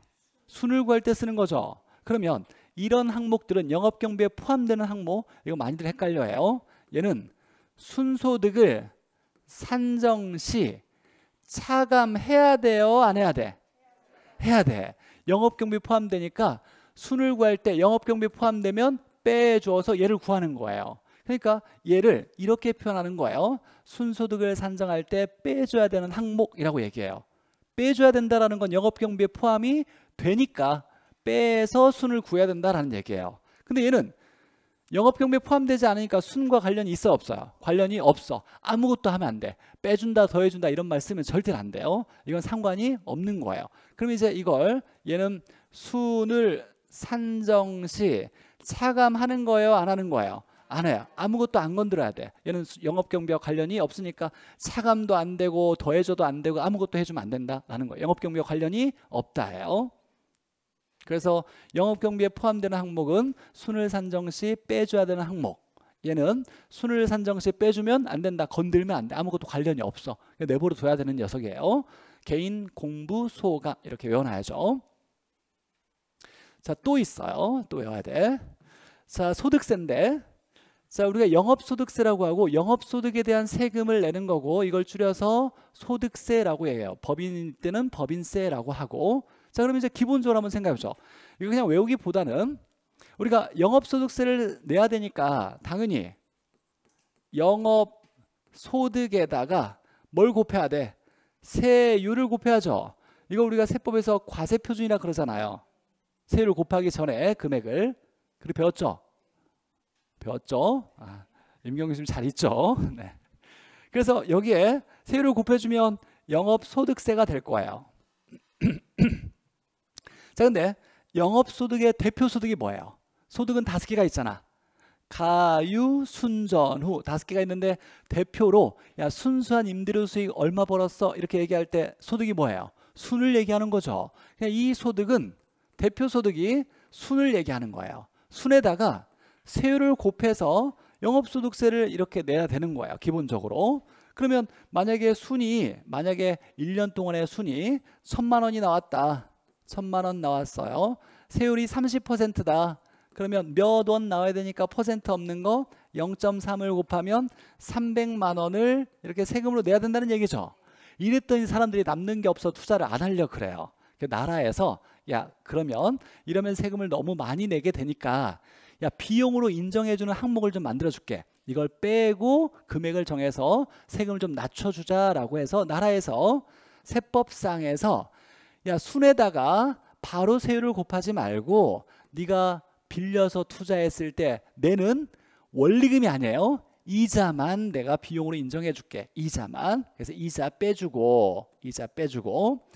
순을 구할 때 쓰는 거죠. 그러면 이런 항목들은 영업 경비에 포함되는 항목, 이거 많이들 헷갈려해요. 얘는 순소득을 산정시 차감해야 돼요, 안 해야 돼? 해야 돼. 영업 경비 포함되니까 순을 구할 때 영업 경비 포함되면 빼줘서 얘를 구하는 거예요. 그러니까 얘를 이렇게 표현하는 거예요. 순소득을 산정할 때 빼줘야 되는 항목이라고 얘기해요. 빼줘야 된다라는 건 영업경비에 포함이 되니까 빼서 순을 구해야 된다라는 얘기예요. 근데 얘는 영업경비에 포함되지 않으니까 순과 관련이 있어 없어요? 관련이 없어. 아무것도 하면 안 돼. 빼준다 더해준다 이런 말 쓰면 절대 안 돼요. 이건 상관이 없는 거예요. 그럼 이제 이걸 얘는 순을 산정시 차감하는 거예요 안 하는 거예요? 안 해. 아무것도 안 건드려야 돼. 얘는 영업 경비와 관련이 없으니까 사감도 안 되고 더해줘도 안 되고 아무것도 해주면 안 된다라는 거예요. 영업 경비와 관련이 없다예요. 그래서 영업 경비에 포함되는 항목은 순을 산정 시 빼줘야 되는 항목. 얘는 순을 산정 시 빼주면 안 된다. 건들면 안 돼. 아무것도 관련이 없어. 내버려 둬야 되는 녀석이에요. 개인 공부 소가 이렇게 외워놔야죠. 자, 또 있어요. 또 외워야 돼. 자, 소득세인데 자, 우리가 영업소득세라고 하고 영업소득에 대한 세금을 내는 거고 이걸 줄여서 소득세라고 해요. 법인 때는 법인세라고 하고 자, 그러면 이제 기본적으로 한번 생각해 보죠. 이거 그냥 외우기보다는 우리가 영업소득세를 내야 되니까 당연히 영업소득에다가 뭘 곱해야 돼? 세율을 곱해야죠. 이거 우리가 세법에서 과세표준이라 그러잖아요. 세율을 곱하기 전에 금액을 그렇게 배웠죠. 배웠죠? 아, 임경규 씨잘 있죠? [LAUGHS] 네. 그래서 여기에 세율을 곱해주면 영업소득세가 될 거예요. [CLEARS THROAT] 자, 근데 영업소득의 대표소득이 뭐예요? 소득은 다섯 개가 있잖아. 가유, 순전, 후 다섯 개가 있는데 대표로 야 순수한 임대료 수익 얼마 벌었어? 이렇게 얘기할 때 소득이 뭐예요? 순을 얘기하는 거죠. 그냥 이 소득은 대표 소득이 순을 얘기하는 거예요. 순에다가 세율을 곱해서 영업소득세를 이렇게 내야 되는 거예요 기본적으로 그러면 만약에 순이 만약에 1년 동안의 순이 천만 원이 나왔다 천만 원 나왔어요 세율이 30%다 그러면 몇 원 나와야 되니까 퍼센트 없는 거 0.3을 곱하면 300만 원을 이렇게 세금으로 내야 된다는 얘기죠 이랬더니 사람들이 남는 게 없어 투자를 안 하려 그래요 그 나라에서 야 그러면 이러면 세금을 너무 많이 내게 되니까 야 비용으로 인정해주는 항목을 좀 만들어줄게. 이걸 빼고 금액을 정해서 세금을 좀 낮춰주자라고 해서 나라에서 세법상에서 야 순에다가 바로 세율을 곱하지 말고 네가 빌려서 투자했을 때 내는 원리금이 아니에요. 이자만 내가 비용으로 인정해 줄게. 이자만. 그래서 이자 빼주고 이자 빼주고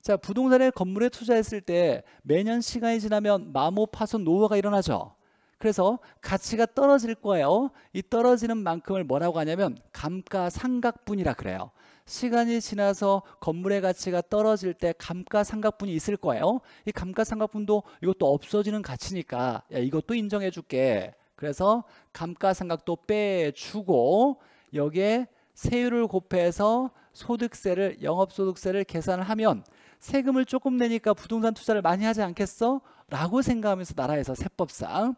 자 부동산에 건물에 투자했을 때 매년 시간이 지나면 마모 파손 노후화가 일어나죠. 그래서 가치가 떨어질 거예요. 이 떨어지는 만큼을 뭐라고 하냐면 감가상각분이라 그래요. 시간이 지나서 건물의 가치가 떨어질 때 감가상각분이 있을 거예요. 이 감가상각분도 이것도 없어지는 가치니까 야, 이것도 인정해 줄게. 그래서 감가상각도 빼주고 여기에 세율을 곱해서 소득세를 영업소득세를 계산을 하면 세금을 조금 내니까 부동산 투자를 많이 하지 않겠어? 라고 생각하면서 나라에서 세법상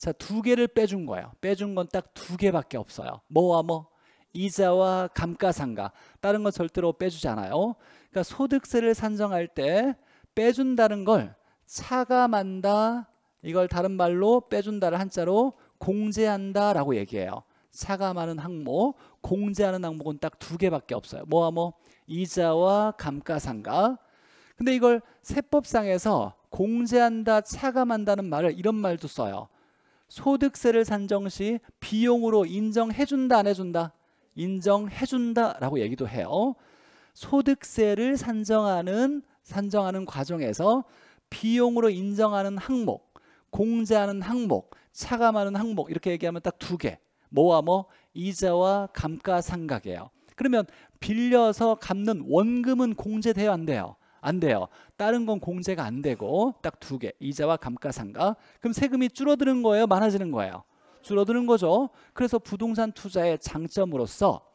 자, 두 개를 빼준 거예요. 빼준 건 딱 두 개밖에 없어요. 뭐와 뭐? 이자와 감가상가 다른 거 절대로 빼주지 않아요. 그러니까 소득세를 산정할 때 빼준다는 걸 차감한다. 이걸 다른 말로 빼준다를 한자로 공제한다라고 얘기해요. 차감하는 항목, 공제하는 항목은 딱 두 개밖에 없어요. 뭐와 뭐? 이자와 감가상가 근데 이걸 세법상에서 공제한다, 차감한다는 말을 이런 말도 써요. 소득세를 산정 시 비용으로 인정해준다 안 해준다? 인정해준다라고 얘기도 해요. 소득세를 산정하는 산정하는 과정에서 비용으로 인정하는 항목, 공제하는 항목, 차감하는 항목 이렇게 얘기하면 딱 두 개. 뭐와 뭐? 이자와 감가상각이에요. 그러면 빌려서 갚는 원금은 공제돼요 안 돼요? 안 돼요. 다른 건 공제가 안 되고 딱 두개 이자와 감가상각. 그럼 세금이 줄어드는 거예요, 많아지는 거예요. 줄어드는 거죠. 그래서 부동산 투자의 장점으로서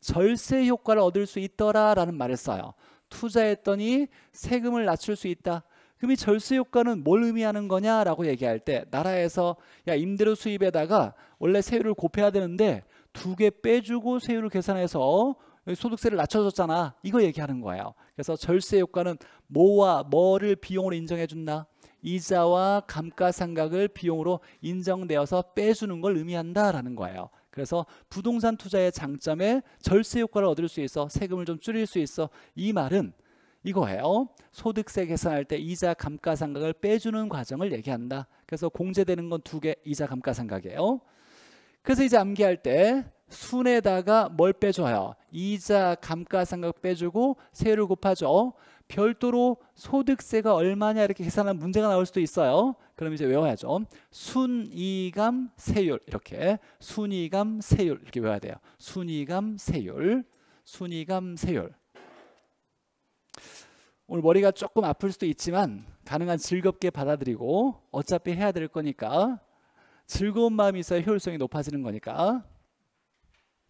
절세 효과를 얻을 수 있더라라는 말을 써요. 투자했더니 세금을 낮출 수 있다. 그럼 이 절세 효과는 뭘 의미하는 거냐라고 얘기할 때 나라에서 야 임대료 수입에다가 원래 세율을 곱해야 되는데 두 개 빼주고 세율을 계산해서 소득세를 낮춰줬잖아. 이거 얘기하는 거예요. 그래서 절세 효과는 뭐와 뭐를 비용으로 인정해 준다. 이자와 감가상각을 비용으로 인정되어서 빼주는 걸 의미한다라는 거예요. 그래서 부동산 투자의 장점에 절세 효과를 얻을 수 있어 세금을 좀 줄일 수 있어 이 말은 이거예요. 소득세 계산할 때 이자 감가상각을 빼주는 과정을 얘기한다. 그래서 공제되는 건 두 개 이자 감가상각이에요. 그래서 이제 암기할 때 순에다가 뭘 빼줘요? 이자, 감가상각 빼주고 세율을 곱하죠. 별도로 소득세가 얼마냐 이렇게 계산하면 문제가 나올 수도 있어요. 그럼 이제 외워야죠. 순이감 세율 이렇게 순이감 세율 이렇게 외워야 돼요. 순이감 세율 순이감 세율 오늘 머리가 조금 아플 수도 있지만 가능한 즐겁게 받아들이고 어차피 해야 될 거니까 즐거운 마음이 있어야 효율성이 높아지는 거니까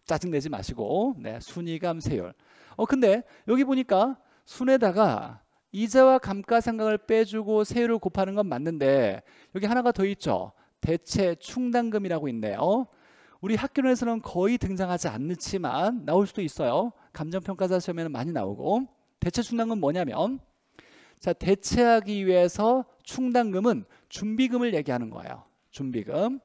짜증내지 마시고 네, 순이감 세율. 어 근데 여기 보니까 순에다가 이자와 감가상각을 빼주고 세율을 곱하는 건 맞는데 여기 하나가 더 있죠. 대체 충당금이라고 있네요. 우리 학교론에서는 거의 등장하지 않지만 나올 수도 있어요. 감정평가사 시험에는 많이 나오고 대체 충당금 뭐냐면 자 대체하기 위해서 충당금은 준비금을 얘기하는 거예요. 준비금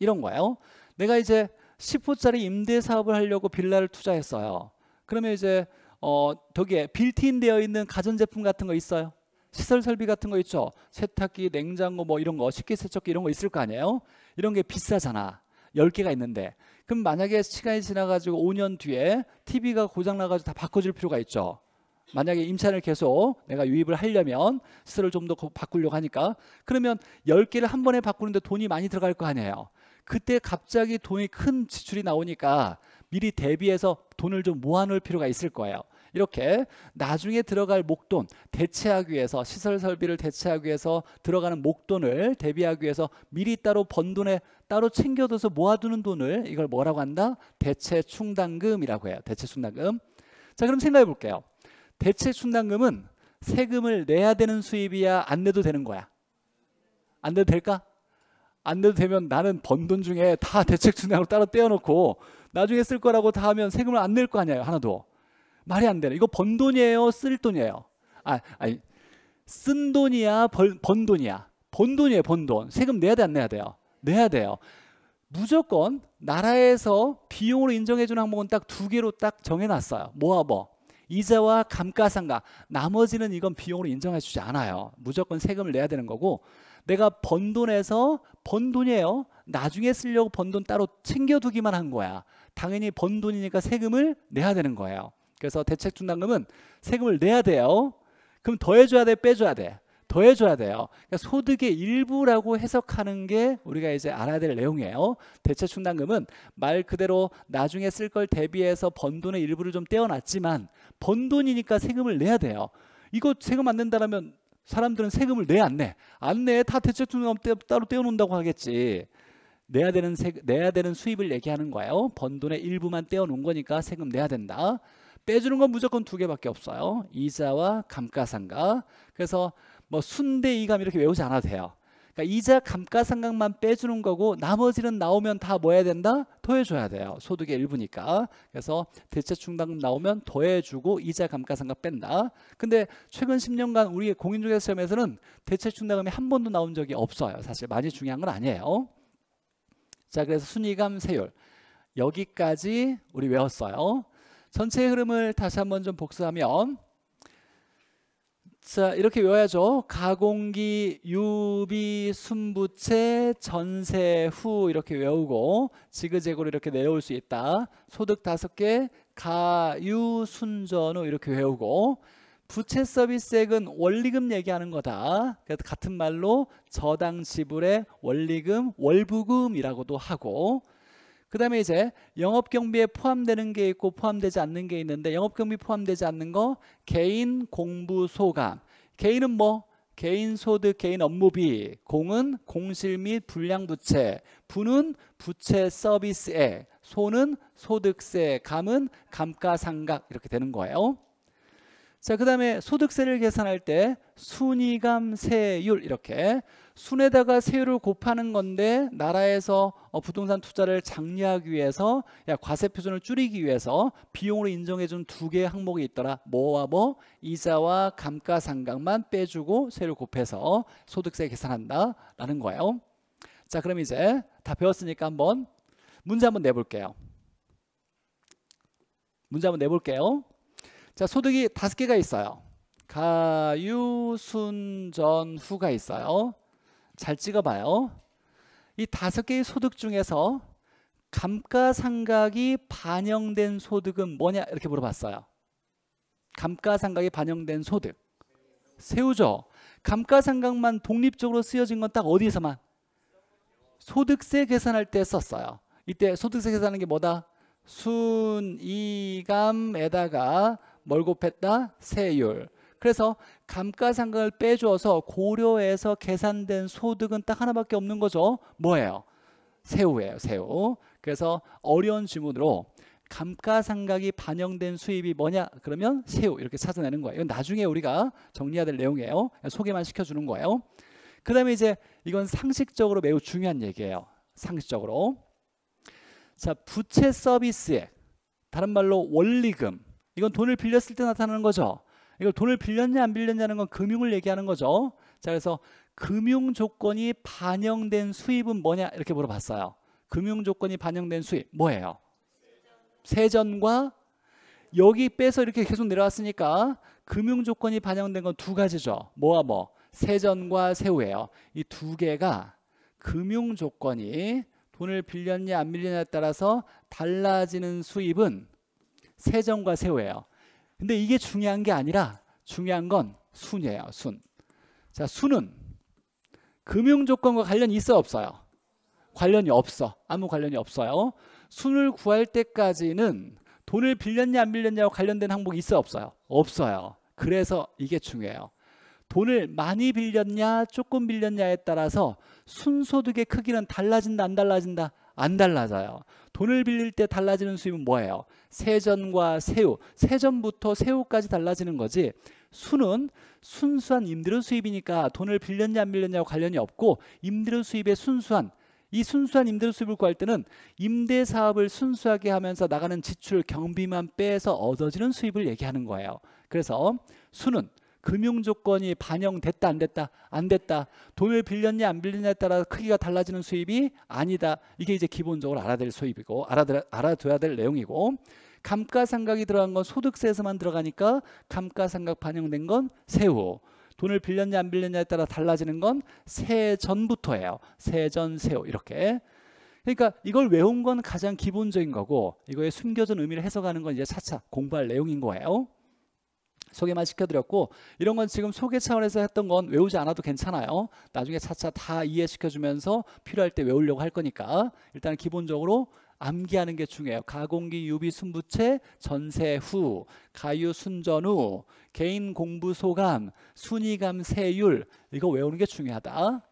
이런 거예요. 내가 이제 10호짜리 임대 사업을 하려고 빌라를 투자했어요. 그러면 이제 어, 저기에 빌트인 되어 있는 가전제품 같은 거 있어요? 시설 설비 같은 거 있죠? 세탁기, 냉장고 뭐 이런 거, 식기세척기 이런 거 있을 거 아니에요? 이런 게 비싸잖아. 10개가 있는데. 그럼 만약에 시간이 지나가지고 5년 뒤에 TV가 고장나가지고 다 바꿔줄 필요가 있죠. 만약에 임차인을 계속 내가 유입을 하려면 시설을 좀 더 바꾸려고 하니까 그러면 10개를 한 번에 바꾸는데 돈이 많이 들어갈 거 아니에요. 그때 갑자기 돈이 큰 지출이 나오니까 미리 대비해서 돈을 좀 모아놓을 필요가 있을 거예요. 이렇게 나중에 들어갈 목돈 대체하기 위해서 시설 설비를 대체하기 위해서 들어가는 목돈을 대비하기 위해서 미리 따로 번 돈에 따로 챙겨둬서 모아두는 돈을 이걸 뭐라고 한다? 대체 충당금이라고 해요. 대체 충당금. 자, 그럼 생각해 볼게요. 대체 충당금은 세금을 내야 되는 수입이야, 안 내도 되는 거야? 안 내도 될까? 안 내도 되면 나는 번돈 중에 다 [LAUGHS] 대책 준항으로 따로 떼어놓고 나중에 쓸 거라고 다 하면 세금을 안 낼 거 아니에요 하나도 말이 안 되네 이거 번 돈이에요 쓸 돈이에요 아 아니 쓴 돈이야 벌, 번 돈이야 번 돈이에요 번돈 세금 내야 돼 안 내야 돼요 내야 돼요 무조건 나라에서 비용으로 인정해 주는 항목은 딱 두 개로 딱 정해놨어요 뭐아뭐 이자와 감가상각 나머지는 이건 비용으로 인정해 주지 않아요 무조건 세금을 내야 되는 거고 내가 번 돈에서 번 돈이에요. 나중에 쓰려고 번돈 따로 챙겨두기만 한 거야. 당연히 번 돈이니까 세금을 내야 되는 거예요. 그래서 대책 충당금은 세금을 내야 돼요. 그럼 더해줘야 돼, 빼줘야 돼. 더해줘야 돼요. 그러니까 소득의 일부라고 해석하는 게 우리가 이제 알아야 될 내용이에요. 대체 충당금은 말 그대로 나중에 쓸 걸 대비해서 번 돈의 일부를 좀 떼어놨지만 번 돈이니까 세금을 내야 돼요. 이거 세금 안낸다면 사람들은 세금을 내안 내? 안 내. 다 대체투자금 따로 떼어놓는다고 하겠지. 내야 되는 세, 내야 되는 수입을 얘기하는 거예요. 번 돈의 일부만 떼어놓은 거니까 세금 내야 된다. 빼주는 건 무조건 두 개밖에 없어요. 이자와 감가상가 그래서 뭐 순대 이감 이렇게 외우지 않아도 돼요. 그러니까 이자 감가상각만 빼주는 거고 나머지는 나오면 다 뭐 해야 된다? 더해줘야 돼요. 소득의 일부니까. 그래서 대체충당금 나오면 더해주고 이자 감가상각 뺀다. 근데 최근 10년간 우리의 공인중개사 시험에서는 대체충당금이 한 번도 나온 적이 없어요. 사실 많이 중요한 건 아니에요. 자 그래서 순이감 세율 여기까지 우리 외웠어요. 전체 흐름을 다시 한번 좀 복수하면 자 이렇게 외워야죠. 가공기, 유비, 순부채, 전세, 후 이렇게 외우고 지그재그로 이렇게 내려올 수 있다. 소득 다섯 개, 가유, 순전 후 이렇게 외우고 부채 서비스액은 원리금 얘기하는 거다. 그래서 같은 말로 저당 지불의 원리금, 월부금이라고도 하고 그 다음에 이제 영업 경비에 포함되는 게 있고 포함되지 않는 게 있는데 영업 경비 포함되지 않는 거 개인 공부 소감. 개인은 뭐? 개인 소득, 개인 업무비, 공은 공실 및 불량 부채, 부는 부채 서비스액, 소는 소득세, 감은 감가상각 이렇게 되는 거예요. 자, 그 다음에 소득세를 계산할 때 순이감 세율 이렇게 순에다가 세율을 곱하는 건데 나라에서 어, 부동산 투자를 장려하기 위해서 야 과세 표준을 줄이기 위해서 비용으로 인정해준 두 개의 항목이 있더라. 뭐와 뭐 이자와 감가상각만 빼주고 세율 을 곱해서 소득세 계산한다라는 거예요. 자, 그럼 이제 다 배웠으니까 한번 문제 한번 내볼게요. 문제 한번 내볼게요. 자, 소득이 다섯 개가 있어요. 가유, 순, 전, 후가 있어요. 잘 찍어봐요. 이 다섯 개의 소득 중에서 감가상각이 반영된 소득은 뭐냐 이렇게 물어봤어요. 감가상각이 반영된 소득. 세우죠. 감가상각만 독립적으로 쓰여진 건 딱 어디에서만? 소득세 계산할 때 썼어요. 이때 소득세 계산하는 게 뭐다? 순이감에다가 뭘 곱했다? 세율. 그래서 감가상각을 빼줘서 고려해서 계산된 소득은 딱 하나밖에 없는 거죠. 뭐예요? 세후예요, 세후. 그래서 어려운 질문으로 감가상각이 반영된 수입이 뭐냐? 그러면 세후 이렇게 찾아내는 거예요. 이건 나중에 우리가 정리해야 될 내용이에요. 소개만 시켜주는 거예요. 그 다음에 이제 이건 상식적으로 매우 중요한 얘기예요. 상식적으로. 자, 부채 서비스액. 다른 말로 원리금. 이건 돈을 빌렸을 때 나타나는 거죠. 이걸 돈을 빌렸냐 안 빌렸냐는 건 금융을 얘기하는 거죠. 자, 그래서 금융 조건이 반영된 수입은 뭐냐 이렇게 물어봤어요. 금융 조건이 반영된 수입 뭐예요? 세전과 여기 빼서 이렇게 계속 내려왔으니까 금융 조건이 반영된 건 두 가지죠. 뭐와 뭐? 세전과 세후예요. 이 두 개가 금융 조건이 돈을 빌렸냐 안 빌렸냐에 따라서 달라지는 수입은 세정과 세우예요. 근데 이게 중요한 게 아니라 중요한 건 순이에요. 순. 자, 순은 금융 조건과 관련이 있어 없어요? 관련이 없어. 아무 관련이 없어요. 순을 구할 때까지는 돈을 빌렸냐 안 빌렸냐와 관련된 항목이 있어 없어요? 없어요. 그래서 이게 중요해요. 돈을 많이 빌렸냐 조금 빌렸냐에 따라서 순소득의 크기는 달라진다 안 달라진다 안 달라져요. 돈을 빌릴 때 달라지는 수입은 뭐예요? 세전과 세후, 세전부터 세후까지 달라지는 거지 수는 순수한 임대료 수입이니까 돈을 빌렸냐 안 빌렸냐와 관련이 없고 임대료 수입의 순수한 이 순수한 임대료 수입을 구할 때는 임대 사업을 순수하게 하면서 나가는 지출 경비만 빼서 얻어지는 수입을 얘기하는 거예요. 그래서 수는 금융 조건이 반영됐다 안 됐다 안 됐다 돈을 빌렸냐 안 빌렸냐에 따라 크기가 달라지는 수입이 아니다 이게 이제 기본적으로 알아야 될 수입이고 알아들, 알아둬야 될 내용이고 감가상각이 들어간 건 소득세에서만 들어가니까 감가상각 반영된 건 세후 돈을 빌렸냐 안 빌렸냐에 따라 달라지는 건 세전부터예요 세전 세후 이렇게 그러니까 이걸 외운 건 가장 기본적인 거고 이거에 숨겨진 의미를 해석하는 건 이제 차차 공부할 내용인 거예요. 소개만 시켜드렸고 이런 건 지금 소개 차원에서 했던 건 외우지 않아도 괜찮아요. 나중에 차차 다 이해시켜주면서 필요할 때 외우려고 할 거니까 일단 기본적으로 암기하는 게 중요해요. 가공기 유비 순부채 전세 후 가유 순전 후 개인 공부 소감 순위감 세율 이거 외우는 게 중요하다.